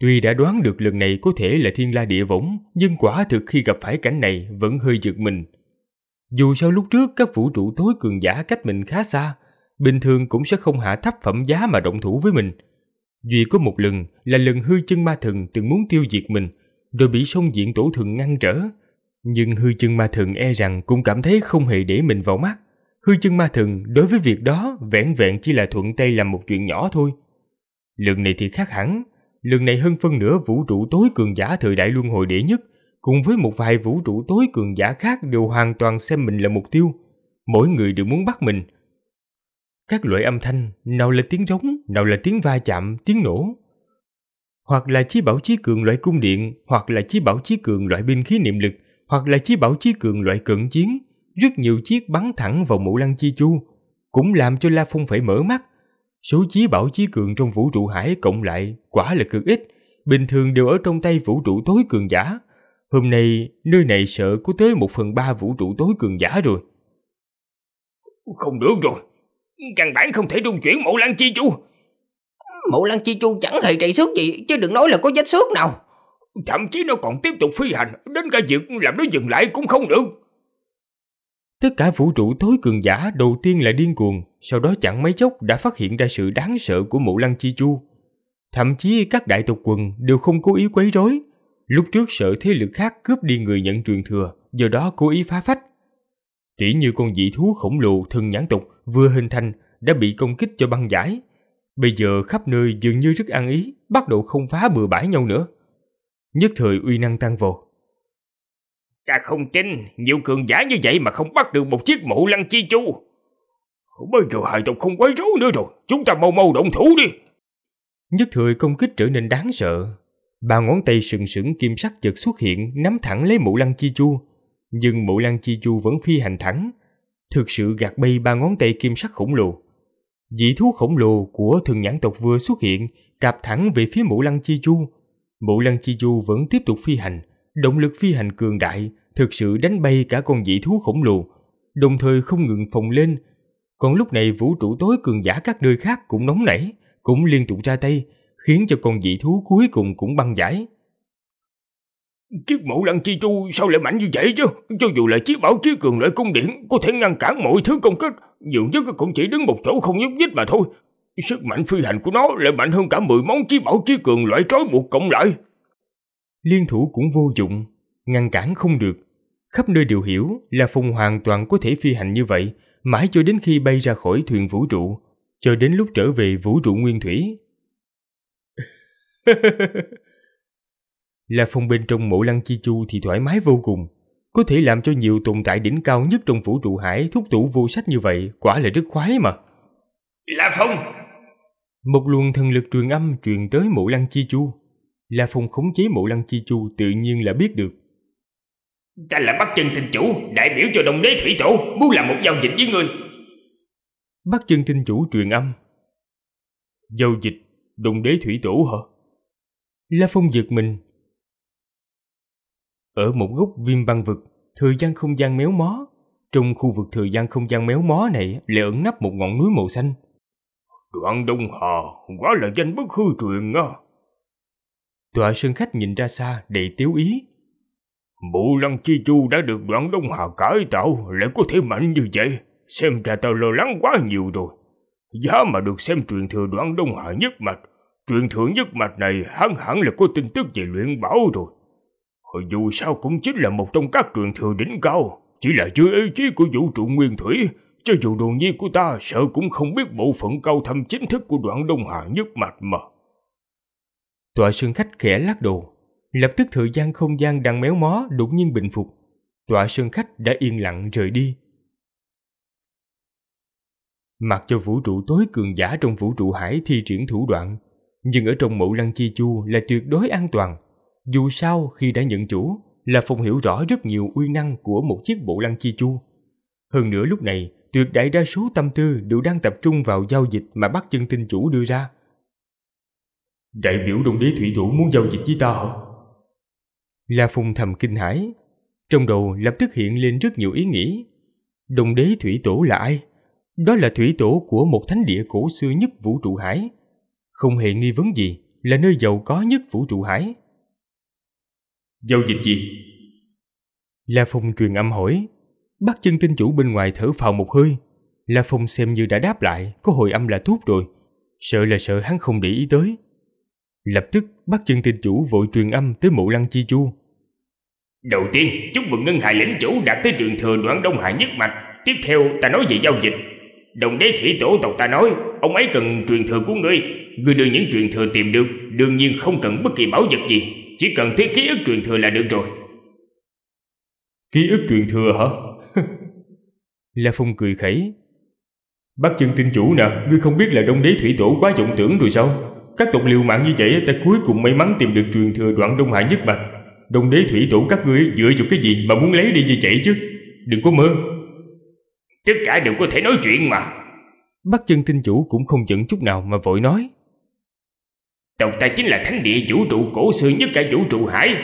Tuy đã đoán được lần này có thể là thiên la địa võng, nhưng quả thực khi gặp phải cảnh này vẫn hơi giật mình. Dù sao lúc trước các vũ trụ tối cường giả cách mình khá xa, bình thường cũng sẽ không hạ thấp phẩm giá mà động thủ với mình. Duy có một lần là lần hư chân ma thần từng muốn tiêu diệt mình – rồi bị sông diện tổ thượng ngăn trở. Nhưng hư chân ma thượng e rằng cũng cảm thấy không hề để mình vào mắt. Hư chân ma thượng đối với việc đó vẹn vẹn chỉ là thuận tay làm một chuyện nhỏ thôi. Lần này thì khác hẳn, lần này hơn phân nửa vũ trụ tối cường giả thời đại luân hồi đệ nhất cùng với một vài vũ trụ tối cường giả khác đều hoàn toàn xem mình là mục tiêu. Mỗi người đều muốn bắt mình. Các loại âm thanh, nào là tiếng rống, nào là tiếng va chạm, tiếng nổ, hoặc là chí bảo chí cường loại cung điện, hoặc là chí bảo chí cường loại binh khí niệm lực, hoặc là chí bảo chí cường loại cận chiến, rất nhiều chiếc bắn thẳng vào mũ lăng chi chu, cũng làm cho La Phong phải mở mắt. Số chí bảo chí cường trong vũ trụ hải cộng lại quả là cực ít, bình thường đều ở trong tay vũ trụ tối cường giả. Hôm nay, nơi này sợ có tới một phần ba vũ trụ tối cường giả rồi. Không được rồi, căn bản không thể trung chuyển mộ lăng chi chu Mộ lăng chi chu chẳng hề chạy xước gì Chứ đừng nói là có vết xước nào Thậm chí nó còn tiếp tục phi hành Đến cả việc làm nó dừng lại cũng không được Tất cả vũ trụ tối cường giả đầu tiên là điên cuồng, sau đó chẳng mấy chốc đã phát hiện ra sự đáng sợ của mộ lăng chi chu. Thậm chí các đại tộc quần đều không cố ý quấy rối. Lúc trước sợ thế lực khác cướp đi người nhận truyền thừa, do đó cố ý phá phách. Chỉ như con dị thú khổng lồ thân nhãn tục vừa hình thành đã bị công kích cho băng giải, Bây giờ khắp nơi dường như rất ăn ý, bắt đầu không phá bừa bãi nhau nữa. Nhất thời uy năng tăng vồ. Ta không tin, nhiều cường giả như vậy mà không bắt được một chiếc mụ lăng chi chu. Bây giờ hải tộc không quấy rối nữa rồi, chúng ta mau mau động thủ đi. Nhất thời công kích trở nên đáng sợ. Ba ngón tay sừng sững kim sắc chợt xuất hiện, nắm thẳng lấy mụ lăng chi chu. Nhưng mụ lăng chi chu vẫn phi hành thẳng, thực sự gạt bay ba ngón tay kim sắc khổng lồ. Dị thú khổng lồ của thường nhãn tộc vừa xuất hiện, cạp thẳng về phía mụ lăng chi chu. Mụ lăng chi chu vẫn tiếp tục phi hành, động lực phi hành cường đại, thực sự đánh bay cả con dị thú khổng lồ, đồng thời không ngừng phồng lên. Còn lúc này vũ trụ tối cường giả các nơi khác cũng nóng nảy, cũng liên tục ra tay, khiến cho con dị thú cuối cùng cũng băng giải. Chiếc mũ lăng chi chu sao lại mạnh như vậy chứ Cho dù là chiếc bảo chí cường lợi cung điện Có thể ngăn cản mọi thứ công kích Dường nhất cũng chỉ đứng một chỗ không nhúc nhích mà thôi Sức mạnh phi hành của nó lại mạnh hơn cả 10 món chí bảo chí cường loại trói buộc cộng lại Liên thủ cũng vô dụng Ngăn cản không được Khắp nơi đều hiểu là Phùng hoàn toàn có thể phi hành như vậy Mãi cho đến khi bay ra khỏi thuyền vũ trụ chờ đến lúc trở về vũ trụ nguyên thủy [LAUGHS] Lạc Phong bên trong mộ lăng chi chu thì thoải mái vô cùng. Có thể làm cho nhiều tồn tại đỉnh cao nhất trong vũ trụ hải thúc tủ vô sách như vậy, quả là rất khoái mà. La Phong! Một luồng thần lực truyền âm truyền tới mộ lăng chi chu. Lạc Phong khống chế mộ lăng chi chu tự nhiên là biết được. Ta là Bắc Chân Tinh Chủ, đại biểu cho Đông Đế Thủy Tổ, muốn làm một giao dịch với ngươi. Bắc Chân Tinh Chủ truyền âm. Giao dịch, Đông Đế Thủy Tổ hả? La Phong giật mình, ở một góc viêm băng vực, thời gian không gian méo mó. Trong khu vực thời gian không gian méo mó này lại ẩn nấp một ngọn núi màu xanh. Đoạn Đông Hà, quá là danh bất hư truyền à. tòa sơn khách nhìn ra xa đầy tiếu ý. Bộ lăng chi chu đã được đoạn Đông Hà cải tạo lại có thể mạnh như vậy. Xem ra tao lo lắng quá nhiều rồi. Giá mà được xem truyền thừa đoạn Đông Hà nhất mạch. Truyền thừa nhất mạch này hẳn hẳn là có tin tức về luyện bảo rồi. Hồi dù sao cũng chính là một trong các cường thừa đỉnh cao, chỉ là dưới ý chí của vũ trụ nguyên thủy, cho dù đồ nhi của ta sợ cũng không biết bộ phận cao thâm chính thức của đoạn Đông hạ nhất mạch mà. tòa sơn khách khẽ lắc đồ lập tức thời gian không gian đang méo mó đột nhiên bình phục. tòa sơn khách đã yên lặng rời đi. Mặc cho vũ trụ tối cường giả trong vũ trụ hải thi triển thủ đoạn, nhưng ở trong mộ lăng chi chu là tuyệt đối an toàn. Dù sao khi đã nhận chủ là Phong hiểu rõ rất nhiều uy năng của một chiếc bộ lăng chi chu. Hơn nữa lúc này, tuyệt đại đa số tâm tư đều đang tập trung vào giao dịch mà bắt chân tinh chủ đưa ra. Đại biểu đồng đế thủy chủ muốn giao dịch với ta hả? La Phùng thầm kinh hãi, trong đầu lập tức hiện lên rất nhiều ý nghĩ. Đồng đế thủy tổ là ai? Đó là thủy tổ của một thánh địa cổ xưa nhất vũ trụ hải. Không hề nghi vấn gì là nơi giàu có nhất vũ trụ hải. Giao dịch gì? La Phong truyền âm hỏi. Bắt chân tinh chủ bên ngoài thở phào một hơi. La Phong xem như đã đáp lại, có hồi âm là thuốc rồi. Sợ là sợ hắn không để ý tới. Lập tức bắt chân tinh chủ vội truyền âm tới mộ lăng chi chu. Đầu tiên, chúc mừng ngân hải lĩnh chủ đạt tới trường thừa đoạn Đông Hải nhất mạch. Tiếp theo, ta nói về giao dịch. Đồng đế thủy tổ tộc ta nói, ông ấy cần truyền thừa của ngươi. Ngươi đưa những truyền thừa tìm được, đương nhiên không cần bất kỳ bảo vật gì. Chỉ cần thiết ký ức truyền thừa là được rồi Ký ức truyền thừa hả? [LAUGHS] La Phong cười khẩy Bác chân tinh chủ nè Ngươi không biết là đông đế thủy tổ quá vọng tưởng rồi sao Các tộc liều mạng như vậy Ta cuối cùng may mắn tìm được truyền thừa đoạn đông hải nhất bạch Đông đế thủy tổ các ngươi dựa vào cái gì Mà muốn lấy đi như vậy chứ Đừng có mơ Tất cả đều có thể nói chuyện mà Bác chân tinh chủ cũng không giận chút nào mà vội nói Tộc ta chính là thánh địa vũ trụ cổ xưa nhất cả vũ trụ hải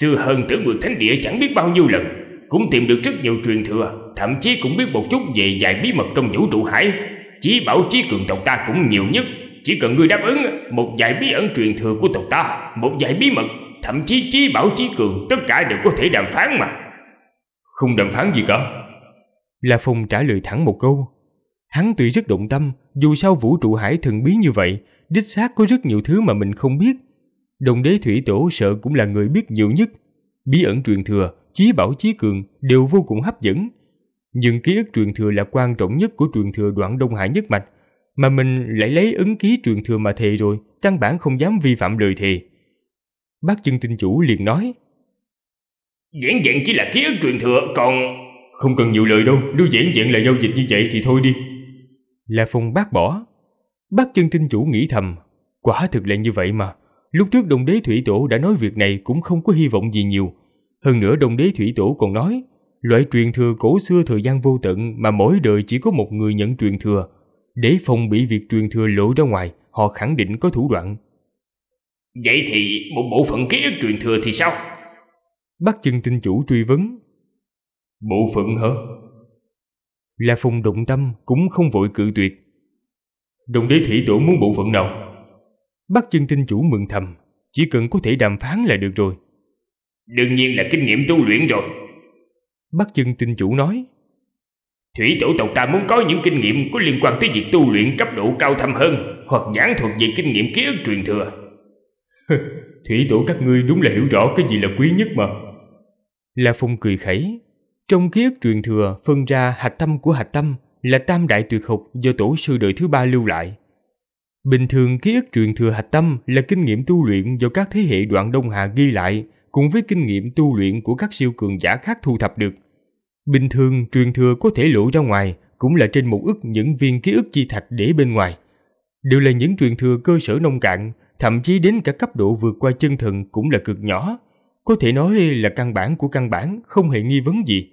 Xưa hơn tử vượt thánh địa chẳng biết bao nhiêu lần Cũng tìm được rất nhiều truyền thừa Thậm chí cũng biết một chút về vài bí mật trong vũ trụ hải Chí bảo chí cường tộc ta cũng nhiều nhất Chỉ cần ngươi đáp ứng một vài bí ẩn truyền thừa của tộc ta Một vài bí mật Thậm chí chí bảo chí cường Tất cả đều có thể đàm phán mà Không đàm phán gì cả La Phong trả lời thẳng một câu Hắn tuy rất động tâm Dù sao vũ trụ hải thần bí như vậy đích xác có rất nhiều thứ mà mình không biết. Đồng đế Thủy Tổ sợ cũng là người biết nhiều nhất. Bí ẩn truyền thừa, chí bảo chí cường đều vô cùng hấp dẫn. Nhưng ký ức truyền thừa là quan trọng nhất của truyền thừa đoạn Đông Hải nhất mạch. Mà mình lại lấy ứng ký truyền thừa mà thề rồi, căn bản không dám vi phạm lời thề. Bác chân tinh chủ liền nói. Dễn dạng chỉ là ký ức truyền thừa, còn... Không cần nhiều lời đâu, nếu dễn dạng là giao dịch như vậy thì thôi đi. La Phong bác bỏ. Bác chân tinh chủ nghĩ thầm, quả thực là như vậy mà. Lúc trước đồng đế thủy tổ đã nói việc này cũng không có hy vọng gì nhiều. Hơn nữa đồng đế thủy tổ còn nói, loại truyền thừa cổ xưa thời gian vô tận mà mỗi đời chỉ có một người nhận truyền thừa. Để phòng bị việc truyền thừa lộ ra ngoài, họ khẳng định có thủ đoạn. Vậy thì một bộ phận ký ức truyền thừa thì sao? Bác chân tinh chủ truy vấn. Bộ phận hả? La Phong động tâm cũng không vội cự tuyệt Đồng đế thủy tổ muốn bộ phận nào? Bắc chân tinh chủ mừng thầm, chỉ cần có thể đàm phán là được rồi. Đương nhiên là kinh nghiệm tu luyện rồi. Bắc chân tinh chủ nói. Thủy tổ tộc ta muốn có những kinh nghiệm có liên quan tới việc tu luyện cấp độ cao thâm hơn hoặc giảng thuật về kinh nghiệm ký ức truyền thừa. [LAUGHS] Thủy tổ các ngươi đúng là hiểu rõ cái gì là quý nhất mà. La Phong cười khẩy. Trong ký ức truyền thừa phân ra hạch tâm của hạch tâm là tam đại tuyệt học do tổ sư đời thứ ba lưu lại. Bình thường ký ức truyền thừa hạch tâm là kinh nghiệm tu luyện do các thế hệ đoạn Đông Hà ghi lại cùng với kinh nghiệm tu luyện của các siêu cường giả khác thu thập được. Bình thường truyền thừa có thể lộ ra ngoài cũng là trên một ức những viên ký ức chi thạch để bên ngoài. Đều là những truyền thừa cơ sở nông cạn, thậm chí đến cả cấp độ vượt qua chân thần cũng là cực nhỏ. Có thể nói là căn bản của căn bản, không hề nghi vấn gì.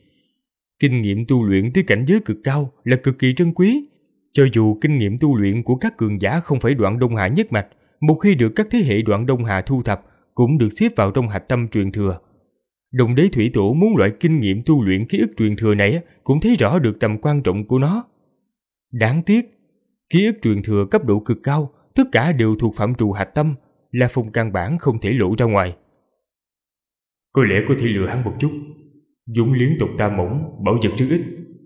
Kinh nghiệm tu luyện tới cảnh giới cực cao là cực kỳ trân quý. Cho dù kinh nghiệm tu luyện của các cường giả không phải đoạn Đông Hà nhất mạch, một khi được các thế hệ đoạn Đông Hà thu thập, cũng được xếp vào trong hạch tâm truyền thừa. Đồng đế thủy tổ muốn loại kinh nghiệm tu luyện ký ức truyền thừa này cũng thấy rõ được tầm quan trọng của nó. Đáng tiếc, ký ức truyền thừa cấp độ cực cao, tất cả đều thuộc phạm trù hạch tâm, là phong căn bản không thể lộ ra ngoài. Có lẽ có thể lừa hắn một chút, Dũng liên tục ta mỏng, bảo vật rất ít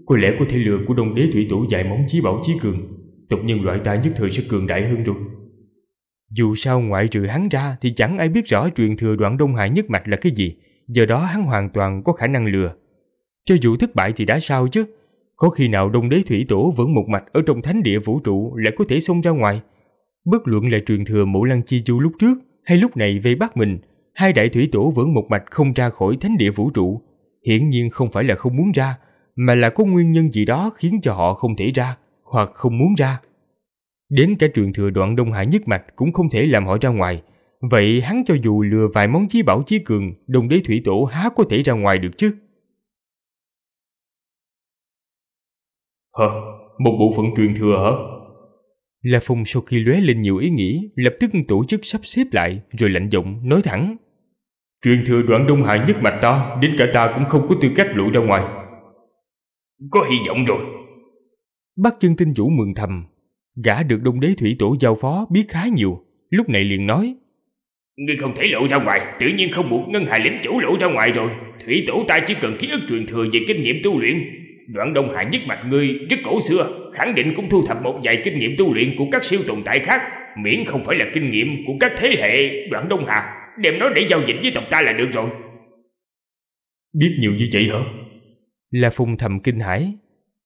Có lẽ có thể lừa của đông đế thủy tổ dạy móng chí bảo chí cường tục nhân loại ta nhất thời sẽ cường đại hơn rồi Dù sao ngoại trừ hắn ra Thì chẳng ai biết rõ truyền thừa đoạn đông hải nhất mạch là cái gì Giờ đó hắn hoàn toàn có khả năng lừa Cho dù thất bại thì đã sao chứ Có khi nào đông đế thủy tổ vẫn một mạch Ở trong thánh địa vũ trụ lại có thể xông ra ngoài Bất luận là truyền thừa mộ lăng chi chu lúc trước Hay lúc này về bắt mình Hai đại thủy tổ vẫn một mạch không ra khỏi thánh địa vũ trụ hiển nhiên không phải là không muốn ra, mà là có nguyên nhân gì đó khiến cho họ không thể ra hoặc không muốn ra. Đến cả truyền thừa đoạn Đông Hải nhất mạch cũng không thể làm họ ra ngoài. Vậy hắn cho dù lừa vài món chí bảo chí cường, đồng đế thủy tổ há có thể ra ngoài được chứ? Hả? Một bộ phận truyền thừa hả? La Phong sau khi lóe lên nhiều ý nghĩ, lập tức tổ chức sắp xếp lại, rồi lạnh giọng nói thẳng. Truyền thừa đoạn đông hải nhất mạch ta Đến cả ta cũng không có tư cách lụi ra ngoài Có hy vọng rồi Bác chân tinh vũ mừng thầm Gã được đông đế thủy tổ giao phó biết khá nhiều Lúc này liền nói Ngươi không thể lộ ra ngoài Tự nhiên không buộc ngân hải lĩnh chủ lộ ra ngoài rồi Thủy tổ ta chỉ cần ký ức truyền thừa về kinh nghiệm tu luyện Đoạn đông hải nhất mạch ngươi rất cổ xưa Khẳng định cũng thu thập một vài kinh nghiệm tu luyện của các siêu tồn tại khác Miễn không phải là kinh nghiệm của các thế hệ đoạn đông hải Đem nó để giao dịch với tộc ta là được rồi Biết nhiều như vậy hả La Phùng thầm kinh hãi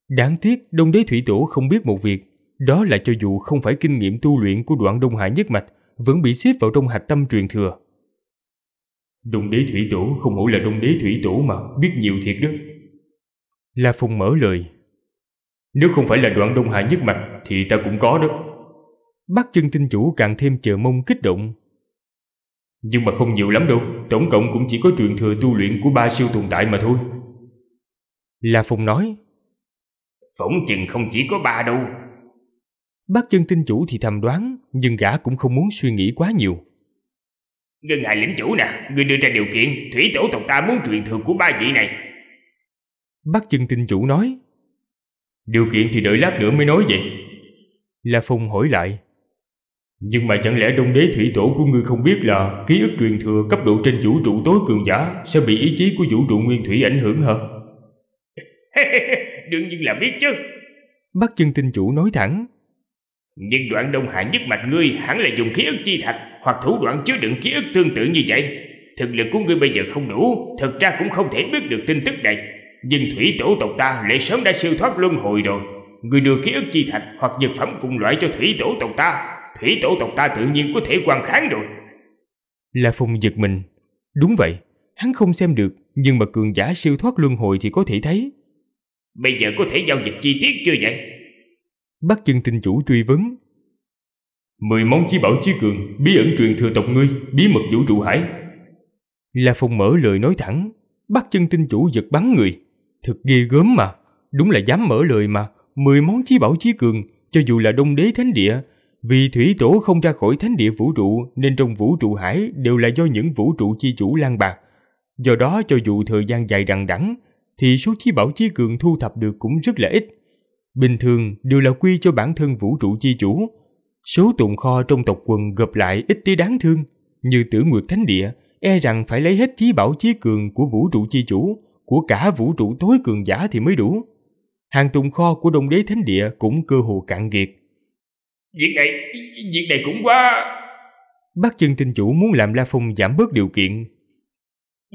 Đáng tiếc Đông Đế Thủy Tổ không biết một việc Đó là cho dù không phải kinh nghiệm tu luyện của đoạn Đông Hải Nhất Mạch Vẫn bị xếp vào trong hạch tâm truyền thừa Đông Đế Thủy Tổ không hổ là Đông Đế Thủy Tổ mà Biết nhiều thiệt đó La Phùng mở lời Nếu không phải là đoạn Đông Hải Nhất Mạch Thì ta cũng có đó Bác chân tinh chủ càng thêm chờ mong kích động nhưng mà không nhiều lắm đâu Tổng cộng cũng chỉ có truyền thừa tu luyện của ba siêu tồn tại mà thôi La Phùng nói Phỏng chừng không chỉ có ba đâu Bác chân tinh chủ thì thầm đoán Nhưng gã cũng không muốn suy nghĩ quá nhiều Ngân hài lĩnh chủ nè Ngươi đưa ra điều kiện Thủy tổ tộc ta muốn truyền thừa của ba vị này Bác chân tinh chủ nói Điều kiện thì đợi lát nữa mới nói vậy La Phùng hỏi lại nhưng mà chẳng lẽ Đông Đế Thủy Tổ của ngươi không biết là ký ức truyền thừa cấp độ trên vũ trụ tối cường giả sẽ bị ý chí của vũ trụ nguyên thủy ảnh hưởng hả? [LAUGHS] Đương nhiên là biết chứ. Bác chân tinh chủ nói thẳng. Nhưng đoạn đông hạ nhất mạch ngươi hẳn là dùng ký ức chi thạch hoặc thủ đoạn chứa đựng ký ức tương tự như vậy. Thực lực của ngươi bây giờ không đủ, thật ra cũng không thể biết được tin tức này. Nhưng thủy tổ tộc ta lại sớm đã siêu thoát luân hồi rồi. Ngươi đưa ký ức chi thạch hoặc dược phẩm cùng loại cho thủy tổ tộc ta thủy tổ tộc ta tự nhiên có thể quan kháng rồi. La Phong giật mình. Đúng vậy, hắn không xem được, nhưng mà cường giả siêu thoát luân hồi thì có thể thấy. Bây giờ có thể giao dịch chi tiết chưa vậy? Bắt chân tinh chủ truy vấn. Mười món chí bảo chí cường, bí ẩn truyền thừa tộc ngươi, bí mật vũ trụ hải. La Phong mở lời nói thẳng, bắt chân tinh chủ giật bắn người. Thật ghê gớm mà, đúng là dám mở lời mà, mười món chí bảo chí cường, cho dù là đông đế thánh địa vì thủy tổ không ra khỏi thánh địa vũ trụ nên trong vũ trụ hải đều là do những vũ trụ chi chủ lan bạc. Do đó cho dù thời gian dài đằng đẵng thì số chí bảo chí cường thu thập được cũng rất là ít. Bình thường đều là quy cho bản thân vũ trụ chi chủ. Số tồn kho trong tộc quần gộp lại ít tí đáng thương. Như tử nguyệt thánh địa, e rằng phải lấy hết chí bảo chí cường của vũ trụ chi chủ, của cả vũ trụ tối cường giả thì mới đủ. Hàng tùng kho của đông đế thánh địa cũng cơ hồ cạn kiệt Việc này, việc này cũng quá... Bác chân tinh chủ muốn làm La Phong giảm bớt điều kiện.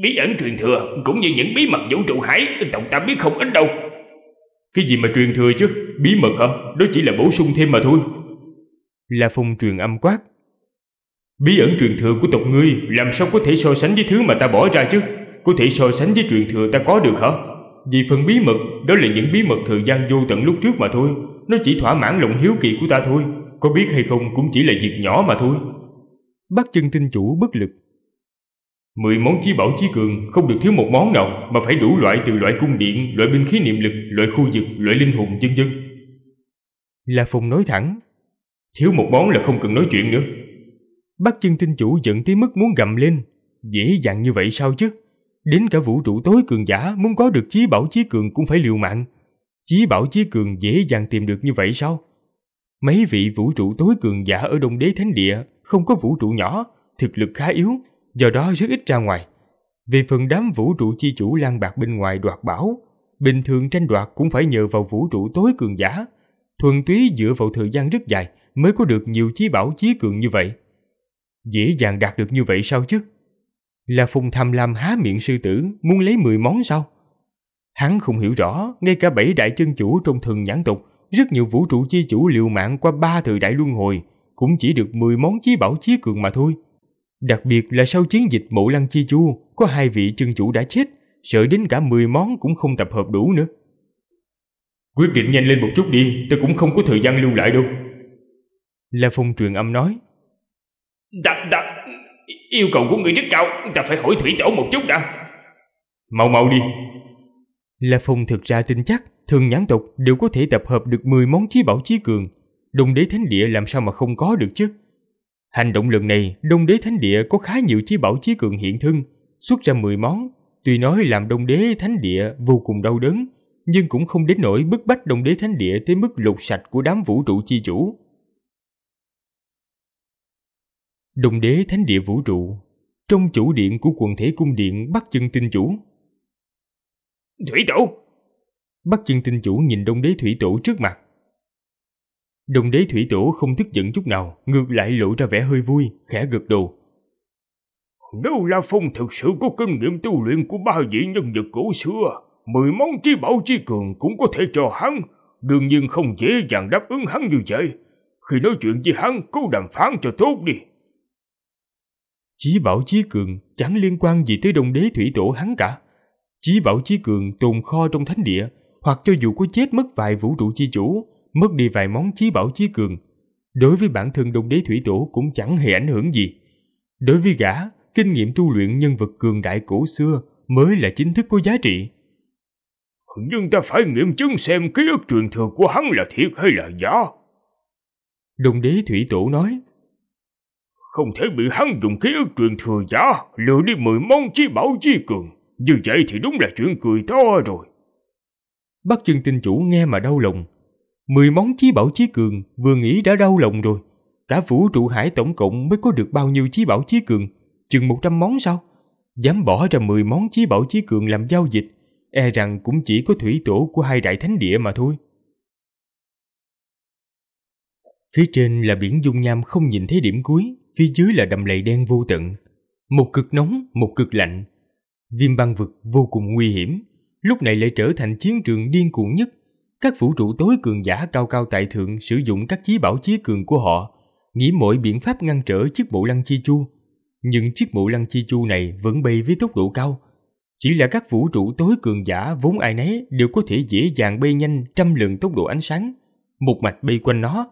Bí ẩn truyền thừa cũng như những bí mật vũ trụ hải, tổng ta biết không ít đâu. Cái gì mà truyền thừa chứ, bí mật hả? Đó chỉ là bổ sung thêm mà thôi. La Phong truyền âm quát. Bí ẩn truyền thừa của tộc ngươi làm sao có thể so sánh với thứ mà ta bỏ ra chứ? Có thể so sánh với truyền thừa ta có được hả? Vì phần bí mật, đó là những bí mật thời gian vô tận lúc trước mà thôi. Nó chỉ thỏa mãn lòng hiếu kỳ của ta thôi có biết hay không cũng chỉ là việc nhỏ mà thôi bác chân tinh chủ bất lực mười món chí bảo chí cường không được thiếu một món nào mà phải đủ loại từ loại cung điện loại binh khí niệm lực loại khu vực loại linh hồn vân vân là phùng nói thẳng thiếu một món là không cần nói chuyện nữa bác chân tinh chủ giận tới mức muốn gầm lên dễ dàng như vậy sao chứ đến cả vũ trụ tối cường giả muốn có được chí bảo chí cường cũng phải liều mạng chí bảo chí cường dễ dàng tìm được như vậy sao Mấy vị vũ trụ tối cường giả ở Đông Đế Thánh Địa không có vũ trụ nhỏ, thực lực khá yếu, do đó rất ít ra ngoài. vì phần đám vũ trụ chi chủ lang bạc bên ngoài đoạt bảo, bình thường tranh đoạt cũng phải nhờ vào vũ trụ tối cường giả, thuần túy dựa vào thời gian rất dài mới có được nhiều chí bảo chí cường như vậy. Dễ dàng đạt được như vậy sao chứ? Là Phùng tham lam há miệng sư tử muốn lấy mười món sao? Hắn không hiểu rõ, ngay cả bảy đại chân chủ trong thần nhãn tục rất nhiều vũ trụ chi chủ liều mạng qua ba thời đại luân hồi, cũng chỉ được 10 món chí bảo chí cường mà thôi. Đặc biệt là sau chiến dịch mộ lăng chi chu, có hai vị chân chủ đã chết, sợ đến cả 10 món cũng không tập hợp đủ nữa. Quyết định nhanh lên một chút đi, tôi cũng không có thời gian lưu lại đâu. La Phong truyền âm nói. Đã, đã, yêu cầu của người rất cao, ta phải hỏi thủy tổ một chút đã. Mau mau đi. La Phong thực ra tin chắc thường nhãn tộc đều có thể tập hợp được 10 món chí bảo chí cường. Đông đế thánh địa làm sao mà không có được chứ? Hành động lần này, Đông đế thánh địa có khá nhiều chí bảo chí cường hiện thân, xuất ra 10 món. Tuy nói làm Đông đế thánh địa vô cùng đau đớn, nhưng cũng không đến nỗi bức bách Đông đế thánh địa tới mức lục sạch của đám vũ trụ chi chủ. Đông đế thánh địa vũ trụ, trong chủ điện của quần thể cung điện bắt chân tinh chủ. Thủy tổ, Bắc chân tinh chủ nhìn đông đế thủy tổ trước mặt. Đông đế thủy tổ không tức giận chút nào, ngược lại lộ ra vẻ hơi vui, khẽ gật đầu. Nếu La Phong thực sự có kinh nghiệm tu luyện của ba vị nhân vật cổ xưa, mười món trí bảo trí cường cũng có thể cho hắn, đương nhiên không dễ dàng đáp ứng hắn như vậy. Khi nói chuyện với hắn, cứ đàm phán cho tốt đi. Chí bảo chí cường chẳng liên quan gì tới Đông đế thủy tổ hắn cả. Chí bảo chí cường tồn kho trong thánh địa, hoặc cho dù có chết mất vài vũ trụ chi chủ, mất đi vài món chí bảo chí cường, đối với bản thân Đông Đế Thủy Tổ cũng chẳng hề ảnh hưởng gì. Đối với gã, kinh nghiệm tu luyện nhân vật cường đại cổ xưa mới là chính thức có giá trị. Nhưng ta phải nghiệm chứng xem ký ức truyền thừa của hắn là thiệt hay là giả. Đồng đế Thủy Tổ nói, Không thể bị hắn dùng ký ức truyền thừa giả lừa đi mười món chí bảo chi cường, như vậy thì đúng là chuyện cười to rồi. Bắt chân tinh chủ nghe mà đau lòng. Mười món chí bảo chí cường vừa nghĩ đã đau lòng rồi. Cả vũ trụ hải tổng cộng mới có được bao nhiêu chí bảo chí cường? Chừng 100 món sao? Dám bỏ ra 10 món chí bảo chí cường làm giao dịch, e rằng cũng chỉ có thủy tổ của hai đại thánh địa mà thôi. Phía trên là biển dung nham không nhìn thấy điểm cuối, phía dưới là đầm lầy đen vô tận. Một cực nóng, một cực lạnh. Viêm băng vực vô cùng nguy hiểm, lúc này lại trở thành chiến trường điên cuồng nhất. Các vũ trụ tối cường giả cao cao tại thượng sử dụng các chí bảo chí cường của họ, nghĩ mọi biện pháp ngăn trở chiếc bộ lăng chi chu. Nhưng chiếc bộ lăng chi chu này vẫn bay với tốc độ cao. Chỉ là các vũ trụ tối cường giả vốn ai nấy đều có thể dễ dàng bay nhanh trăm lần tốc độ ánh sáng, một mạch bay quanh nó.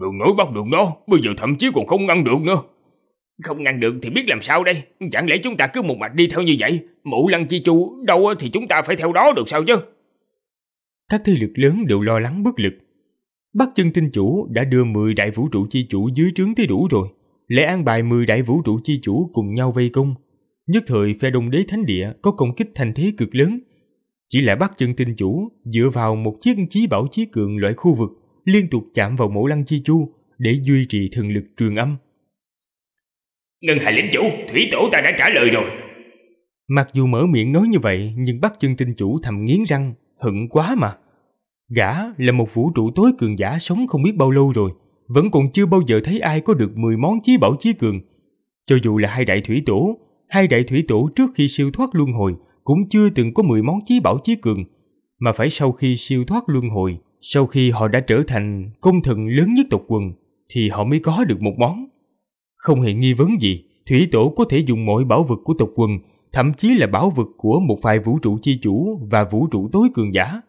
Đừng nói bắt được nó, bây giờ thậm chí còn không ngăn được nữa. Không ngăn được thì biết làm sao đây Chẳng lẽ chúng ta cứ một mạch đi theo như vậy Mụ lăng chi chu đâu thì chúng ta phải theo đó được sao chứ Các thế lực lớn đều lo lắng bất lực Bắc chân tinh chủ đã đưa 10 đại vũ trụ chi chủ dưới trướng tới đủ rồi Lễ an bài 10 đại vũ trụ chi chủ cùng nhau vây công Nhất thời phe đông đế thánh địa có công kích thành thế cực lớn Chỉ là bắt chân tinh chủ dựa vào một chiếc chí bảo chí cường loại khu vực Liên tục chạm vào mộ lăng chi chu để duy trì thần lực truyền âm Ngân Hà lĩnh chủ, thủy tổ ta đã trả lời rồi. Mặc dù mở miệng nói như vậy, nhưng bắt chân tinh chủ thầm nghiến răng, hận quá mà. Gã là một vũ trụ tối cường giả sống không biết bao lâu rồi, vẫn còn chưa bao giờ thấy ai có được 10 món chí bảo chí cường. Cho dù là hai đại thủy tổ, hai đại thủy tổ trước khi siêu thoát luân hồi cũng chưa từng có 10 món chí bảo chí cường, mà phải sau khi siêu thoát luân hồi, sau khi họ đã trở thành công thần lớn nhất tộc quần, thì họ mới có được một món. Không hề nghi vấn gì, thủy tổ có thể dùng mọi bảo vật của tộc quần, thậm chí là bảo vật của một vài vũ trụ chi chủ và vũ trụ tối cường giả.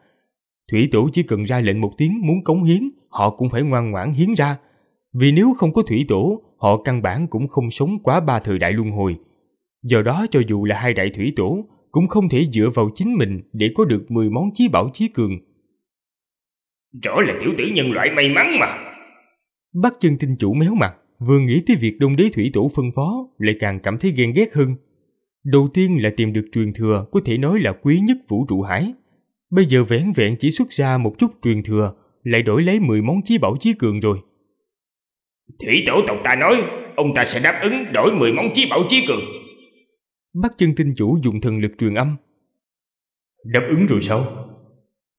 Thủy tổ chỉ cần ra lệnh một tiếng muốn cống hiến, họ cũng phải ngoan ngoãn hiến ra. Vì nếu không có thủy tổ, họ căn bản cũng không sống quá ba thời đại luân hồi. Do đó cho dù là hai đại thủy tổ, cũng không thể dựa vào chính mình để có được mười món chí bảo chí cường. Rõ là tiểu tử nhân loại may mắn mà. Bác chân tinh chủ méo mặt, vừa nghĩ tới việc đông đế thủy tổ phân phó lại càng cảm thấy ghen ghét hơn. Đầu tiên là tìm được truyền thừa có thể nói là quý nhất vũ trụ hải. Bây giờ vẻn vẹn chỉ xuất ra một chút truyền thừa, lại đổi lấy mười món chí bảo chí cường rồi. Thủy tổ tộc ta nói, ông ta sẽ đáp ứng đổi mười món chí bảo chí cường. Bác chân tinh chủ dùng thần lực truyền âm. Đáp ứng rồi sao?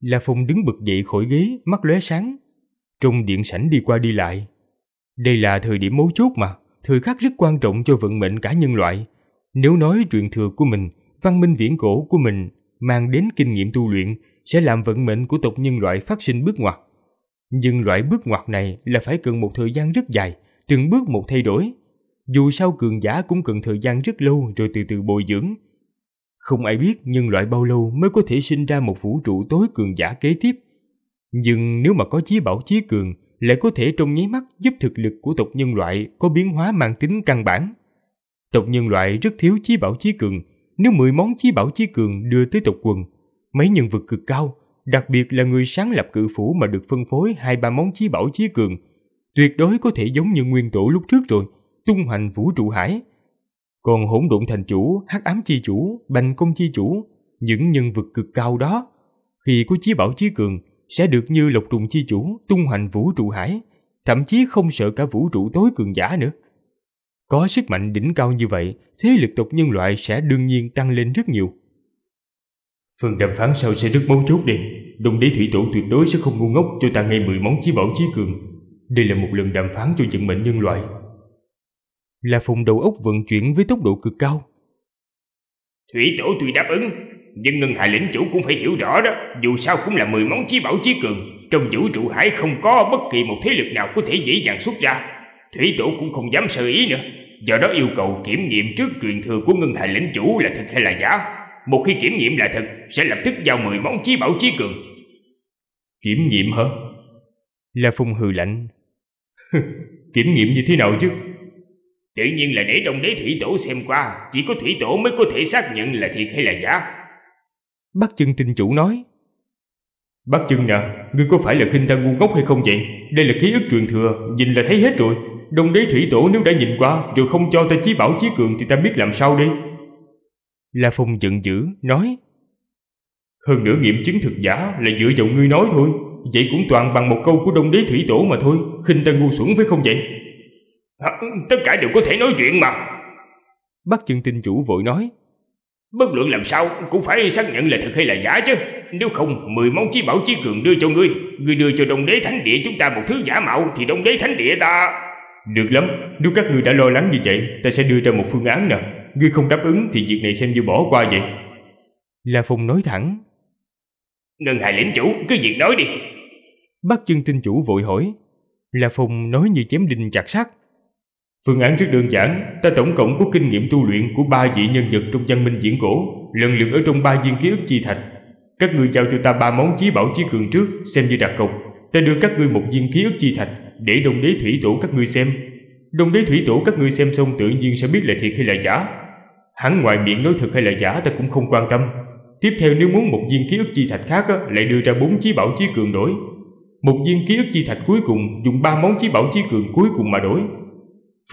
La Phong đứng bực dậy khỏi ghế, mắt lóe sáng. Trong điện sảnh đi qua đi lại, đây là thời điểm mấu chốt mà, thời khắc rất quan trọng cho vận mệnh cả nhân loại. Nếu nói truyền thừa của mình, văn minh viễn cổ của mình mang đến kinh nghiệm tu luyện sẽ làm vận mệnh của tộc nhân loại phát sinh bước ngoặt. Nhưng loại bước ngoặt này là phải cần một thời gian rất dài, từng bước một thay đổi. Dù sao cường giả cũng cần thời gian rất lâu rồi từ từ bồi dưỡng. Không ai biết nhân loại bao lâu mới có thể sinh ra một vũ trụ tối cường giả kế tiếp. Nhưng nếu mà có chí bảo chí cường lại có thể trong nháy mắt giúp thực lực của tộc nhân loại có biến hóa mang tính căn bản. Tộc nhân loại rất thiếu chí bảo chí cường, nếu 10 món chí bảo chí cường đưa tới tộc quần, mấy nhân vật cực cao, đặc biệt là người sáng lập cự phủ mà được phân phối hai ba món chí bảo chí cường, tuyệt đối có thể giống như nguyên tổ lúc trước rồi, tung hoành vũ trụ hải. Còn hỗn độn thành chủ, hắc ám chi chủ, bành công chi chủ, những nhân vật cực cao đó, khi có chí bảo chí cường sẽ được như lục trùng chi chủ tung hành vũ trụ hải, thậm chí không sợ cả vũ trụ tối cường giả nữa. Có sức mạnh đỉnh cao như vậy, thế lực tộc nhân loại sẽ đương nhiên tăng lên rất nhiều. Phần đàm phán sau sẽ rất mấu chốt đi Đồng đế thủy tổ tuyệt đối sẽ không ngu ngốc cho ta ngay 10 món chí bảo chí cường. Đây là một lần đàm phán cho vận mệnh nhân loại. Là phùng đầu ốc vận chuyển với tốc độ cực cao. Thủy tổ tùy đáp ứng, nhưng ngân hà lĩnh chủ cũng phải hiểu rõ đó dù sao cũng là mười món chí bảo chí cường trong vũ trụ hải không có bất kỳ một thế lực nào có thể dễ dàng xuất ra thủy tổ cũng không dám sơ ý nữa do đó yêu cầu kiểm nghiệm trước truyền thừa của ngân hà lĩnh chủ là thật hay là giả một khi kiểm nghiệm là thật sẽ lập tức giao mười món chí bảo chí cường kiểm nghiệm hả la phung hừ lạnh [LAUGHS] kiểm nghiệm như thế nào chứ Tự nhiên là để đông đế thủy tổ xem qua Chỉ có thủy tổ mới có thể xác nhận là thiệt hay là giả Bác chân tinh chủ nói Bác chân nè, à, Ngươi có phải là khinh ta ngu ngốc hay không vậy Đây là ký ức truyền thừa Nhìn là thấy hết rồi Đông đế thủy tổ nếu đã nhìn qua Rồi không cho ta chí bảo chí cường Thì ta biết làm sao đây La Phong giận dữ nói Hơn nữa nghiệm chứng thực giả Là dựa vào ngươi nói thôi Vậy cũng toàn bằng một câu của đông đế thủy tổ mà thôi khinh ta ngu xuẩn phải không vậy à, Tất cả đều có thể nói chuyện mà Bác chân tinh chủ vội nói Bất luận làm sao cũng phải xác nhận là thật hay là giả chứ Nếu không 10 món chí bảo chí cường đưa cho ngươi Ngươi đưa cho đông đế thánh địa chúng ta một thứ giả mạo Thì đông đế thánh địa ta Được lắm Nếu các ngươi đã lo lắng như vậy Ta sẽ đưa ra một phương án nè Ngươi không đáp ứng thì việc này xem như bỏ qua vậy La Phong nói thẳng Ngân hài lĩnh chủ cứ việc nói đi Bác chân tinh chủ vội hỏi La Phong nói như chém đinh chặt sắt Phương án rất đơn giản, ta tổng cộng có kinh nghiệm tu luyện của ba vị nhân vật trong văn minh diễn cổ, lần lượt ở trong ba viên ký ức chi thạch. Các ngươi giao cho ta ba món chí bảo chí cường trước, xem như đặt cọc. Ta đưa các ngươi một viên ký ức chi thạch để đồng đế thủy tổ các ngươi xem. Đồng đế thủy tổ các ngươi xem xong tự nhiên sẽ biết là thiệt hay là giả. Hắn ngoài miệng nói thật hay là giả ta cũng không quan tâm. Tiếp theo nếu muốn một viên ký ức chi thạch khác á, lại đưa ra bốn chí bảo chí cường đổi. Một viên ký ức chi thạch cuối cùng dùng ba món chí bảo chí cường cuối cùng mà đổi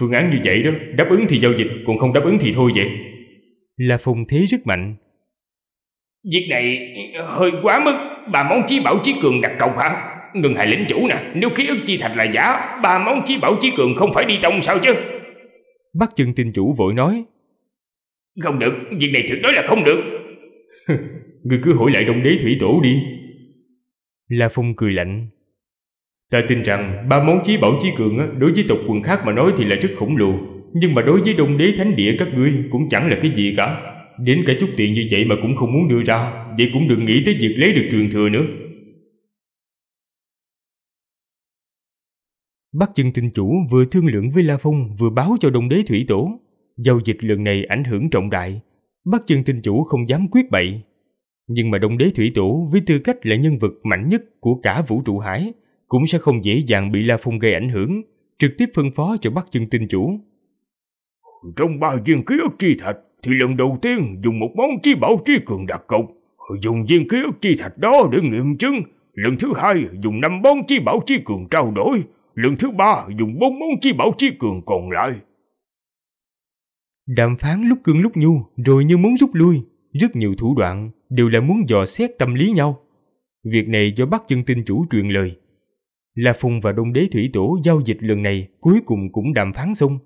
Phương án như vậy đó, đáp ứng thì giao dịch, còn không đáp ứng thì thôi vậy. Là Phùng thế rất mạnh. Việc này ờ, hơi quá mức, bà món chí bảo chí cường đặt cọc hả? Ngừng hại lĩnh chủ nè, nếu ký ức chi thạch là giả, bà món chí bảo chí cường không phải đi tông sao chứ? Bác chân tin chủ vội nói. Không được, việc này thực nói là không được. [LAUGHS] Ngươi cứ hỏi lại đông đế thủy tổ đi. là phùng cười lạnh, Ta tin rằng ba món chí bảo chí cường đối với tộc quần khác mà nói thì là rất khổng lồ Nhưng mà đối với đông đế thánh địa các ngươi cũng chẳng là cái gì cả Đến cả chút tiền như vậy mà cũng không muốn đưa ra Vậy cũng đừng nghĩ tới việc lấy được truyền thừa nữa Bắc chân tinh chủ vừa thương lượng với La Phong vừa báo cho đông đế thủy tổ Giao dịch lần này ảnh hưởng trọng đại Bắc chân tinh chủ không dám quyết bậy Nhưng mà đông đế thủy tổ với tư cách là nhân vật mạnh nhất của cả vũ trụ hải cũng sẽ không dễ dàng bị La Phong gây ảnh hưởng, trực tiếp phân phó cho bắt chân tinh chủ. Trong ba viên ký ức chi thạch thì lần đầu tiên dùng một món trí bảo trí cường đặc cục, dùng viên ký ức chi thạch đó để nghiệm chứng. Lần thứ hai dùng năm món trí bảo trí cường trao đổi, lần thứ ba dùng bốn món trí bảo trí cường còn lại. Đàm phán lúc cương lúc nhu rồi như muốn rút lui, rất nhiều thủ đoạn đều là muốn dò xét tâm lý nhau. Việc này do bắt chân tinh chủ truyền lời, La Phùng và Đông Đế Thủy Tổ giao dịch lần này cuối cùng cũng đàm phán xong.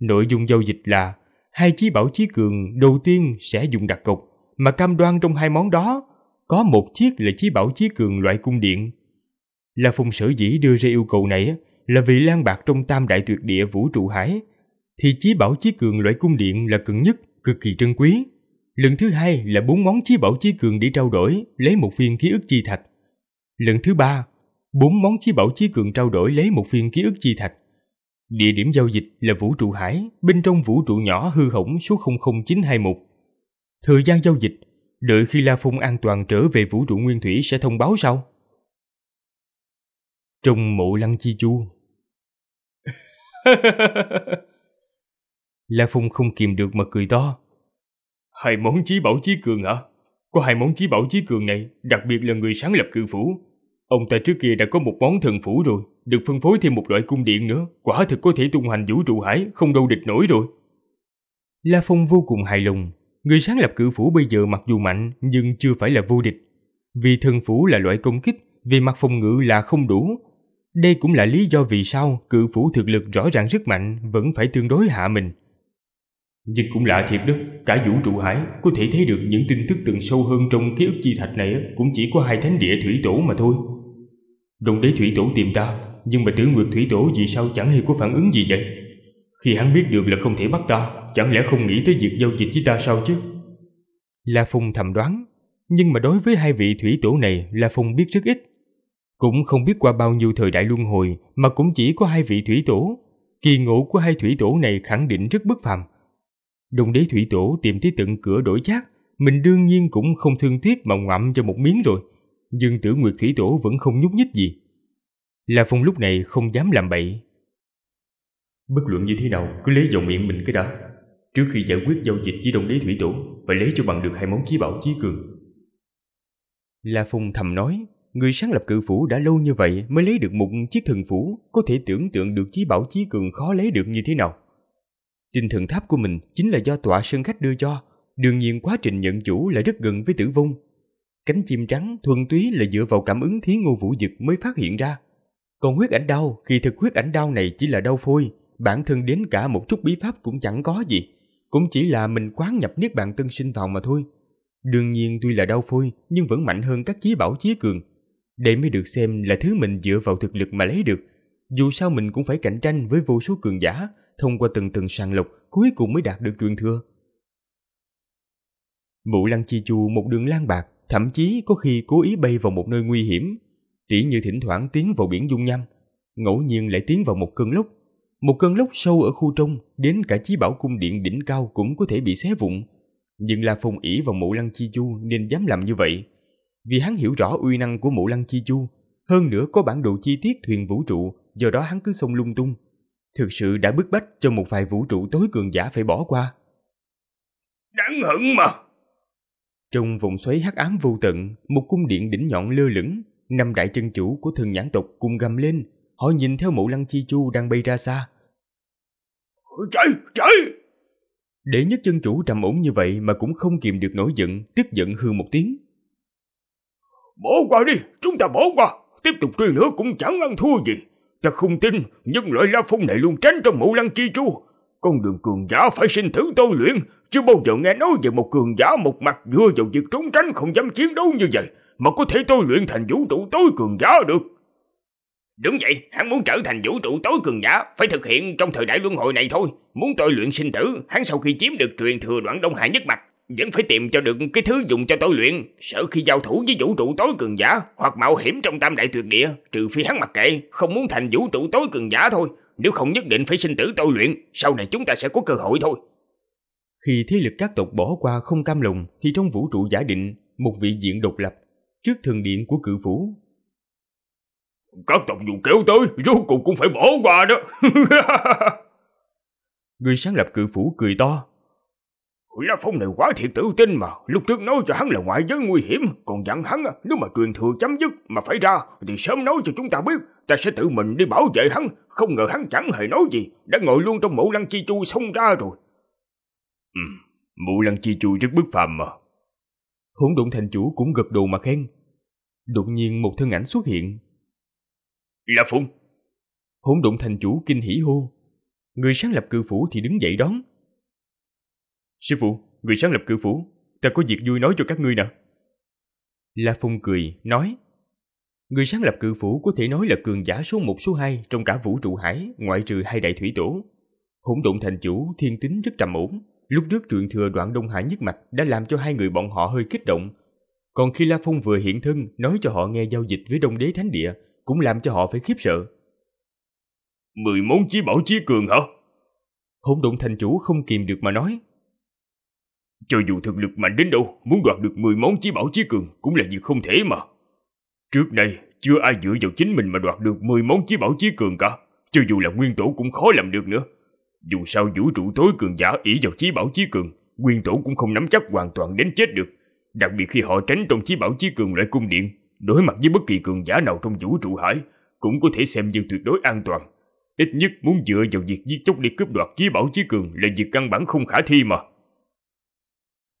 Nội dung giao dịch là hai chí bảo chí cường đầu tiên sẽ dùng đặt cọc, mà cam đoan trong hai món đó có một chiếc là chí bảo chí cường loại cung điện. La Phùng sở dĩ đưa ra yêu cầu này là vì lan bạc trong tam đại tuyệt địa vũ trụ hải, thì chí bảo chí cường loại cung điện là cứng nhất, cực kỳ trân quý. Lần thứ hai là bốn món chí bảo chí cường để trao đổi, lấy một viên ký ức chi thạch. Lần thứ ba bốn món chí bảo chí cường trao đổi lấy một viên ký ức chi thạch. Địa điểm giao dịch là vũ trụ hải, bên trong vũ trụ nhỏ hư hỏng số 00921. Thời gian giao dịch, đợi khi La Phong an toàn trở về vũ trụ nguyên thủy sẽ thông báo sau. Trong mộ lăng chi chu. [LAUGHS] La Phong không kìm được mà cười to. Hai món chí bảo chí cường hả? Có hai món chí bảo chí cường này, đặc biệt là người sáng lập cự phủ, Ông ta trước kia đã có một món thần phủ rồi, được phân phối thêm một loại cung điện nữa, quả thực có thể tung hành vũ trụ hải, không đâu địch nổi rồi. La Phong vô cùng hài lòng, người sáng lập cự phủ bây giờ mặc dù mạnh nhưng chưa phải là vô địch. Vì thần phủ là loại công kích, vì mặt phòng ngự là không đủ. Đây cũng là lý do vì sao cự phủ thực lực rõ ràng rất mạnh vẫn phải tương đối hạ mình. Nhưng cũng lạ thiệt đó, cả vũ trụ hải có thể thấy được những tin tức từng sâu hơn trong ký ức chi thạch này cũng chỉ có hai thánh địa thủy tổ mà thôi đồng đế thủy tổ tìm ta Nhưng mà tử nguyệt thủy tổ vì sao chẳng hề có phản ứng gì vậy Khi hắn biết được là không thể bắt ta Chẳng lẽ không nghĩ tới việc giao dịch với ta sao chứ La Phùng thầm đoán Nhưng mà đối với hai vị thủy tổ này La Phùng biết rất ít Cũng không biết qua bao nhiêu thời đại luân hồi Mà cũng chỉ có hai vị thủy tổ Kỳ ngộ của hai thủy tổ này khẳng định rất bất phàm Đồng đế thủy tổ tìm tới tận cửa đổi chát Mình đương nhiên cũng không thương tiếc mà ngậm cho một miếng rồi nhưng tử nguyệt thủy tổ vẫn không nhúc nhích gì. La Phong lúc này không dám làm bậy. Bất luận như thế nào, cứ lấy vào miệng mình cái đó. Trước khi giải quyết giao dịch với đông đế thủy tổ, phải lấy cho bằng được hai món chí bảo chí cường. La Phong thầm nói, người sáng lập cự phủ đã lâu như vậy mới lấy được một chiếc thần phủ, có thể tưởng tượng được chí bảo chí cường khó lấy được như thế nào. Tinh thần tháp của mình chính là do tọa sơn khách đưa cho, đương nhiên quá trình nhận chủ là rất gần với tử vong, Cánh chim trắng thuần túy là dựa vào cảm ứng thí ngô vũ dực mới phát hiện ra. Còn huyết ảnh đau, khi thực huyết ảnh đau này chỉ là đau phôi, bản thân đến cả một chút bí pháp cũng chẳng có gì. Cũng chỉ là mình quán nhập niết bàn tân sinh vào mà thôi. Đương nhiên tuy là đau phôi nhưng vẫn mạnh hơn các chí bảo chí cường. Đây mới được xem là thứ mình dựa vào thực lực mà lấy được. Dù sao mình cũng phải cạnh tranh với vô số cường giả, thông qua từng từng sàng lọc cuối cùng mới đạt được truyền thừa. Mụ lăng chi chu một đường lan bạc, thậm chí có khi cố ý bay vào một nơi nguy hiểm, chỉ như thỉnh thoảng tiến vào biển dung nham, ngẫu nhiên lại tiến vào một cơn lốc. Một cơn lốc sâu ở khu trung đến cả chí bảo cung điện đỉnh cao cũng có thể bị xé vụn. Nhưng là phùng ỷ vào Mộ Lăng Chi Chu nên dám làm như vậy. Vì hắn hiểu rõ uy năng của Mộ Lăng Chi Chu, hơn nữa có bản đồ chi tiết thuyền vũ trụ, do đó hắn cứ xông lung tung. Thực sự đã bức bách cho một vài vũ trụ tối cường giả phải bỏ qua. Đáng hận mà! Trong vùng xoáy hắc ám vô tận, một cung điện đỉnh nhọn lơ lửng, năm đại chân chủ của thường nhãn tộc cùng gầm lên, họ nhìn theo mộ lăng chi chu đang bay ra xa. Chạy, chạy! để nhất chân chủ trầm ổn như vậy mà cũng không kìm được nổi giận, tức giận hư một tiếng. Bỏ qua đi, chúng ta bỏ qua, tiếp tục truy nữa cũng chẳng ăn thua gì. Ta không tin, nhưng loại la phong này luôn tránh trong mộ lăng chi chu, con đường cường giả phải sinh thử tôi luyện, chưa bao giờ nghe nói về một cường giả một mặt vừa vào việc trốn tránh không dám chiến đấu như vậy, mà có thể tôi luyện thành vũ trụ tối cường giả được. Đúng vậy, hắn muốn trở thành vũ trụ tối cường giả, phải thực hiện trong thời đại luân hồi này thôi. Muốn tôi luyện sinh tử, hắn sau khi chiếm được truyền thừa đoạn Đông Hải nhất mạch, vẫn phải tìm cho được cái thứ dùng cho tôi luyện. Sợ khi giao thủ với vũ trụ tối cường giả, hoặc mạo hiểm trong tam đại tuyệt địa, trừ phi hắn mặc kệ, không muốn thành vũ trụ tối cường giả thôi. Nếu không nhất định phải sinh tử tôi luyện Sau này chúng ta sẽ có cơ hội thôi Khi thế lực các tộc bỏ qua không cam lòng Thì trong vũ trụ giả định Một vị diện độc lập Trước thần điện của cự phủ Các tộc dù kéo tới Rốt cuộc cũng phải bỏ qua đó [LAUGHS] Người sáng lập cự phủ cười to La Phong này quá thiệt tự tin mà, lúc trước nói cho hắn là ngoại giới nguy hiểm, còn dặn hắn nếu mà truyền thừa chấm dứt mà phải ra thì sớm nói cho chúng ta biết, ta sẽ tự mình đi bảo vệ hắn, không ngờ hắn chẳng hề nói gì, đã ngồi luôn trong mộ lăng chi chu xông ra rồi. Ừ, mộ lăng chi chu rất bất phàm mà. Hỗn độn thành chủ cũng gật đầu mà khen. Đột nhiên một thân ảnh xuất hiện. La Phong! Hỗn độn thành chủ kinh hỉ hô. Người sáng lập cư phủ thì đứng dậy đón. Sư phụ, người sáng lập cử phủ, ta có việc vui nói cho các ngươi nè. La Phong cười, nói. Người sáng lập cự phủ có thể nói là cường giả số 1 số 2 trong cả vũ trụ hải, ngoại trừ hai đại thủy tổ. Hỗn độn thành chủ, thiên tính rất trầm ổn. Lúc trước truyện thừa đoạn Đông Hải nhất mạch đã làm cho hai người bọn họ hơi kích động. Còn khi La Phong vừa hiện thân nói cho họ nghe giao dịch với Đông Đế Thánh Địa, cũng làm cho họ phải khiếp sợ. Mười món chí bảo chí cường hả? Hỗn độn thành chủ không kìm được mà nói. Cho dù thực lực mạnh đến đâu, muốn đoạt được 10 món chí bảo chí cường cũng là việc không thể mà. Trước nay, chưa ai dựa vào chính mình mà đoạt được 10 món chí bảo chí cường cả. Cho dù là nguyên tổ cũng khó làm được nữa. Dù sao vũ trụ tối cường giả ỷ vào chí bảo chí cường, nguyên tổ cũng không nắm chắc hoàn toàn đến chết được. Đặc biệt khi họ tránh trong chí bảo chí cường loại cung điện, đối mặt với bất kỳ cường giả nào trong vũ trụ hải, cũng có thể xem như tuyệt đối an toàn. Ít nhất muốn dựa vào việc giết chóc để cướp đoạt chí bảo chí cường là việc căn bản không khả thi mà.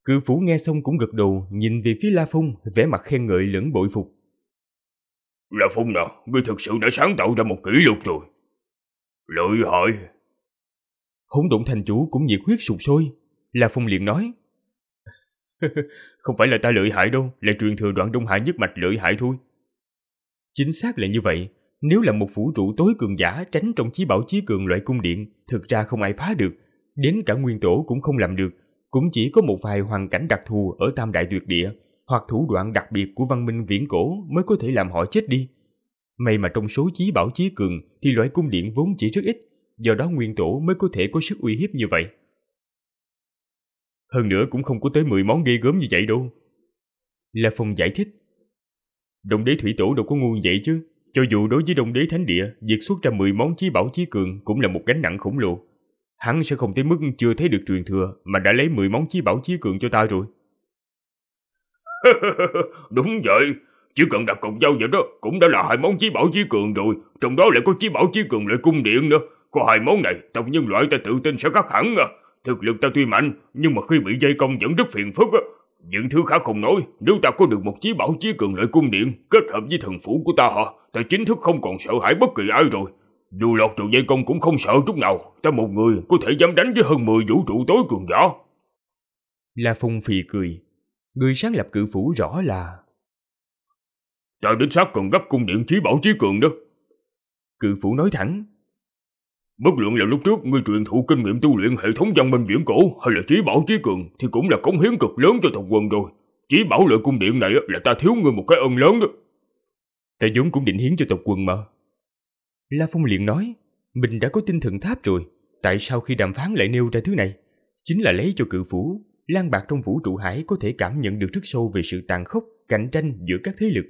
Cư phủ nghe xong cũng gật đầu, nhìn về phía La Phong, vẻ mặt khen ngợi lẫn bội phục. La Phong nào, ngươi thực sự đã sáng tạo ra một kỷ lục rồi. Lợi hại. Hỗn Động thành chủ cũng nhiệt huyết sụp sôi. La Phong liền nói. [LAUGHS] Không phải là ta lợi hại đâu, là truyền thừa đoạn Đông Hải nhất mạch lợi hại thôi. Chính xác là như vậy, nếu là một vũ trụ tối cường giả tránh trong chí bảo chí cường loại cung điện, thực ra không ai phá được, đến cả nguyên tổ cũng không làm được, cũng chỉ có một vài hoàn cảnh đặc thù ở Tam Đại Tuyệt Địa hoặc thủ đoạn đặc biệt của văn minh viễn cổ mới có thể làm họ chết đi. May mà trong số chí bảo chí cường thì loại cung điện vốn chỉ rất ít, do đó nguyên tổ mới có thể có sức uy hiếp như vậy. Hơn nữa cũng không có tới mười món ghê gớm như vậy đâu. La Phong giải thích. Đồng đế thủy tổ đâu có ngu vậy chứ. Cho dù đối với đồng đế thánh địa, việc xuất ra mười món chí bảo chí cường cũng là một gánh nặng khổng lồ hắn sẽ không tới mức chưa thấy được truyền thừa mà đã lấy 10 món chí bảo chí cường cho ta rồi. [LAUGHS] Đúng vậy, chỉ cần đặt cùng nhau vậy đó cũng đã là hai món chí bảo chí cường rồi, trong đó lại có chí bảo chí cường lại cung điện nữa. Có hai món này, tộc nhân loại ta tự tin sẽ khắc hẳn à. Thực lực ta tuy mạnh, nhưng mà khi bị dây công vẫn rất phiền phức á. Những thứ khác không nói, nếu ta có được một chí bảo chí cường lợi cung điện kết hợp với thần phủ của ta hả, ta chính thức không còn sợ hãi bất kỳ ai rồi. Dù lọt vào dây công cũng không sợ chút nào, ta một người có thể dám đánh với hơn 10 vũ trụ tối cường giả. La Phong phì cười, người sáng lập cự phủ rõ là... Ta đến sát cần gấp cung điện chí bảo chí cường đó. Cự phủ nói thẳng. Bất luận là lúc trước ngươi truyền thụ kinh nghiệm tu luyện hệ thống văn minh viễn cổ hay là chí bảo chí cường thì cũng là cống hiến cực lớn cho tộc quân rồi. Chí bảo lợi cung điện này là ta thiếu ngươi một cái ân lớn đó. Ta vốn cũng định hiến cho tộc quân mà. La Phong liền nói, mình đã có tinh thần tháp rồi, tại sao khi đàm phán lại nêu ra thứ này? Chính là lấy cho cự phủ, lan bạc trong vũ trụ hải có thể cảm nhận được rất sâu về sự tàn khốc, cạnh tranh giữa các thế lực.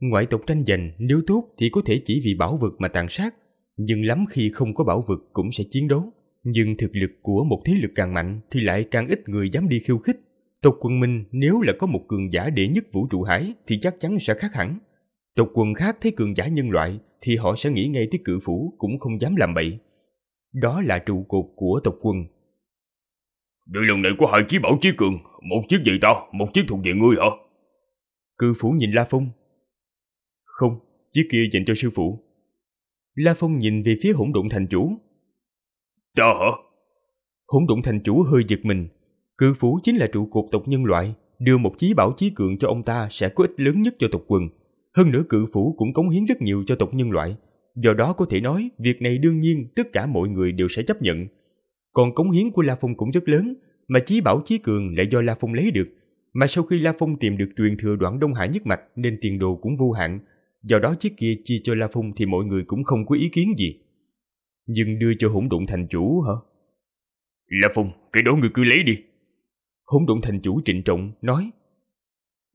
Ngoại tộc tranh giành nếu tốt thì có thể chỉ vì bảo vật mà tàn sát, nhưng lắm khi không có bảo vật cũng sẽ chiến đấu. Nhưng thực lực của một thế lực càng mạnh thì lại càng ít người dám đi khiêu khích. Tộc quân Minh nếu là có một cường giả đệ nhất vũ trụ hải thì chắc chắn sẽ khác hẳn. Tộc quân khác thấy cường giả nhân loại thì họ sẽ nghĩ ngay tới cự phủ cũng không dám làm bậy. Đó là trụ cột của tộc quân. Vậy lần này có hai chiếc bảo chí cường, một chiếc gì to, một chiếc thuộc về ngươi hả? Cự phủ nhìn La Phong. Không, chiếc kia dành cho sư phụ. La Phong nhìn về phía hỗn độn thành chủ. Ta hả? Hỗn độn thành chủ hơi giật mình. Cự phủ chính là trụ cột tộc nhân loại, đưa một chí bảo chí cường cho ông ta sẽ có ích lớn nhất cho tộc quần. Hơn nữa cự phủ cũng cống hiến rất nhiều cho tộc nhân loại. Do đó có thể nói, việc này đương nhiên tất cả mọi người đều sẽ chấp nhận. Còn cống hiến của La Phong cũng rất lớn, mà chí bảo chí cường lại do La Phong lấy được. Mà sau khi La Phong tìm được truyền thừa đoạn Đông Hải nhất mạch nên tiền đồ cũng vô hạn. Do đó chiếc kia chia cho La Phong thì mọi người cũng không có ý kiến gì. Nhưng đưa cho hỗn độn thành chủ hả? La Phong, cái đó người cứ lấy đi. Hỗn độn thành chủ trịnh trọng nói.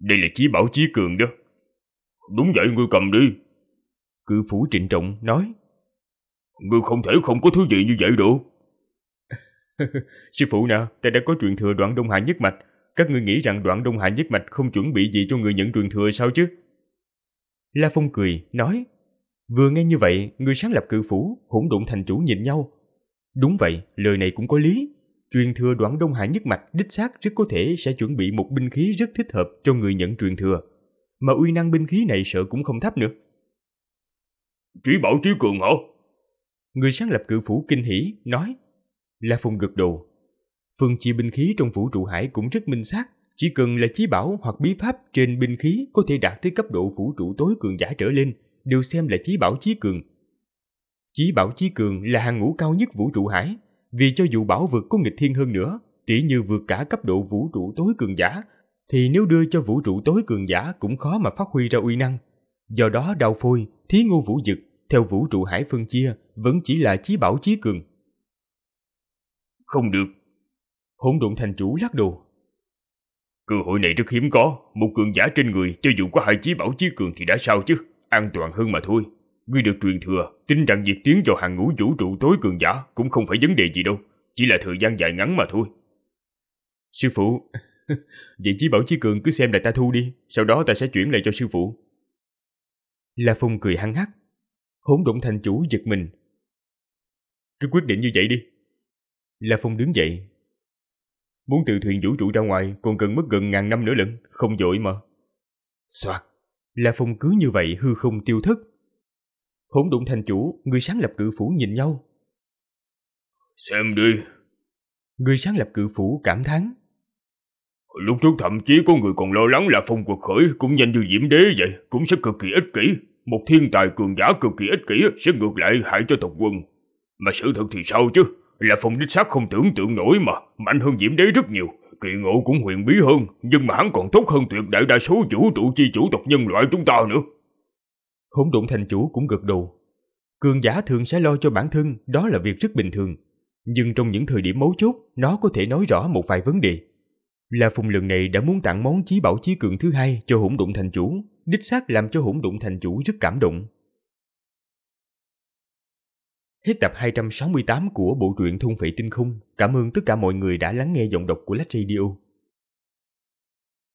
Đây là chí bảo chí cường đó, Đúng vậy ngươi cầm đi. Cư phủ trịnh trọng nói. Ngươi không thể không có thứ gì như vậy được. [LAUGHS] Sư phụ nè, ta đã có truyền thừa đoạn Đông Hải nhất mạch. Các ngươi nghĩ rằng đoạn Đông Hải nhất mạch không chuẩn bị gì cho người nhận truyền thừa sao chứ? La Phong cười, nói. Vừa nghe như vậy, người sáng lập cư phủ, hỗn độn thành chủ nhìn nhau. Đúng vậy, lời này cũng có lý. Truyền thừa đoạn Đông Hải nhất mạch đích xác rất có thể sẽ chuẩn bị một binh khí rất thích hợp cho người nhận truyền thừa mà uy năng binh khí này sợ cũng không thấp nữa. Trí bảo trí cường hả? Người sáng lập cự phủ kinh hỉ nói, La Phùng gật đầu. Phương chi binh khí trong vũ trụ hải cũng rất minh xác, chỉ cần là chí bảo hoặc bí pháp trên binh khí có thể đạt tới cấp độ vũ trụ tối cường giả trở lên, đều xem là chí bảo chí cường. Chí bảo chí cường là hàng ngũ cao nhất vũ trụ hải, vì cho dù bảo vượt có nghịch thiên hơn nữa, tỉ như vượt cả cấp độ vũ trụ tối cường giả thì nếu đưa cho vũ trụ tối cường giả cũng khó mà phát huy ra uy năng. Do đó đào phôi, thí ngô vũ dực, theo vũ trụ hải phân chia, vẫn chỉ là chí bảo chí cường. Không được. Hỗn độn thành chủ lắc đầu. Cơ hội này rất hiếm có, một cường giả trên người cho dù có hai chí bảo chí cường thì đã sao chứ, an toàn hơn mà thôi. Ngươi được truyền thừa, tính rằng việc tiến vào hàng ngũ vũ trụ tối cường giả cũng không phải vấn đề gì đâu, chỉ là thời gian dài ngắn mà thôi. Sư phụ, Vậy chí bảo chí cường cứ xem lại ta thu đi, sau đó ta sẽ chuyển lại cho sư phụ. La Phong cười hăng hắc. Hỗn độn thành chủ giật mình. Cứ quyết định như vậy đi. La Phong đứng dậy. Muốn từ thuyền vũ trụ ra ngoài còn cần mất gần ngàn năm nữa lận, không dội mà. Xoạt. La Phong cứ như vậy hư không tiêu thất. Hỗn độn thành chủ, người sáng lập cự phủ nhìn nhau. Xem đi. Người sáng lập cự phủ cảm thán. Lúc trước thậm chí có người còn lo lắng là phong quật khởi cũng nhanh như diễm đế vậy, cũng sẽ cực kỳ ích kỷ. Một thiên tài cường giả cực kỳ ích kỷ sẽ ngược lại hại cho tộc quân. Mà sự thật thì sao chứ? Là phong đích xác không tưởng tượng nổi mà, mạnh hơn diễm đế rất nhiều. Kỳ ngộ cũng huyền bí hơn, nhưng mà hắn còn tốt hơn tuyệt đại đa số chủ trụ chi chủ tộc nhân loại chúng ta nữa. Hỗn độn thành chủ cũng gật đầu. Cường giả thường sẽ lo cho bản thân, đó là việc rất bình thường. Nhưng trong những thời điểm mấu chốt, nó có thể nói rõ một vài vấn đề La Phùng lần này đã muốn tặng món chí bảo chí cường thứ hai cho hỗn đụng thành chủ, đích xác làm cho hỗn đụng thành chủ rất cảm động. Hết tập 268 của bộ truyện Thôn Phệ Tinh khung Cảm ơn tất cả mọi người đã lắng nghe giọng đọc của Lách Radio.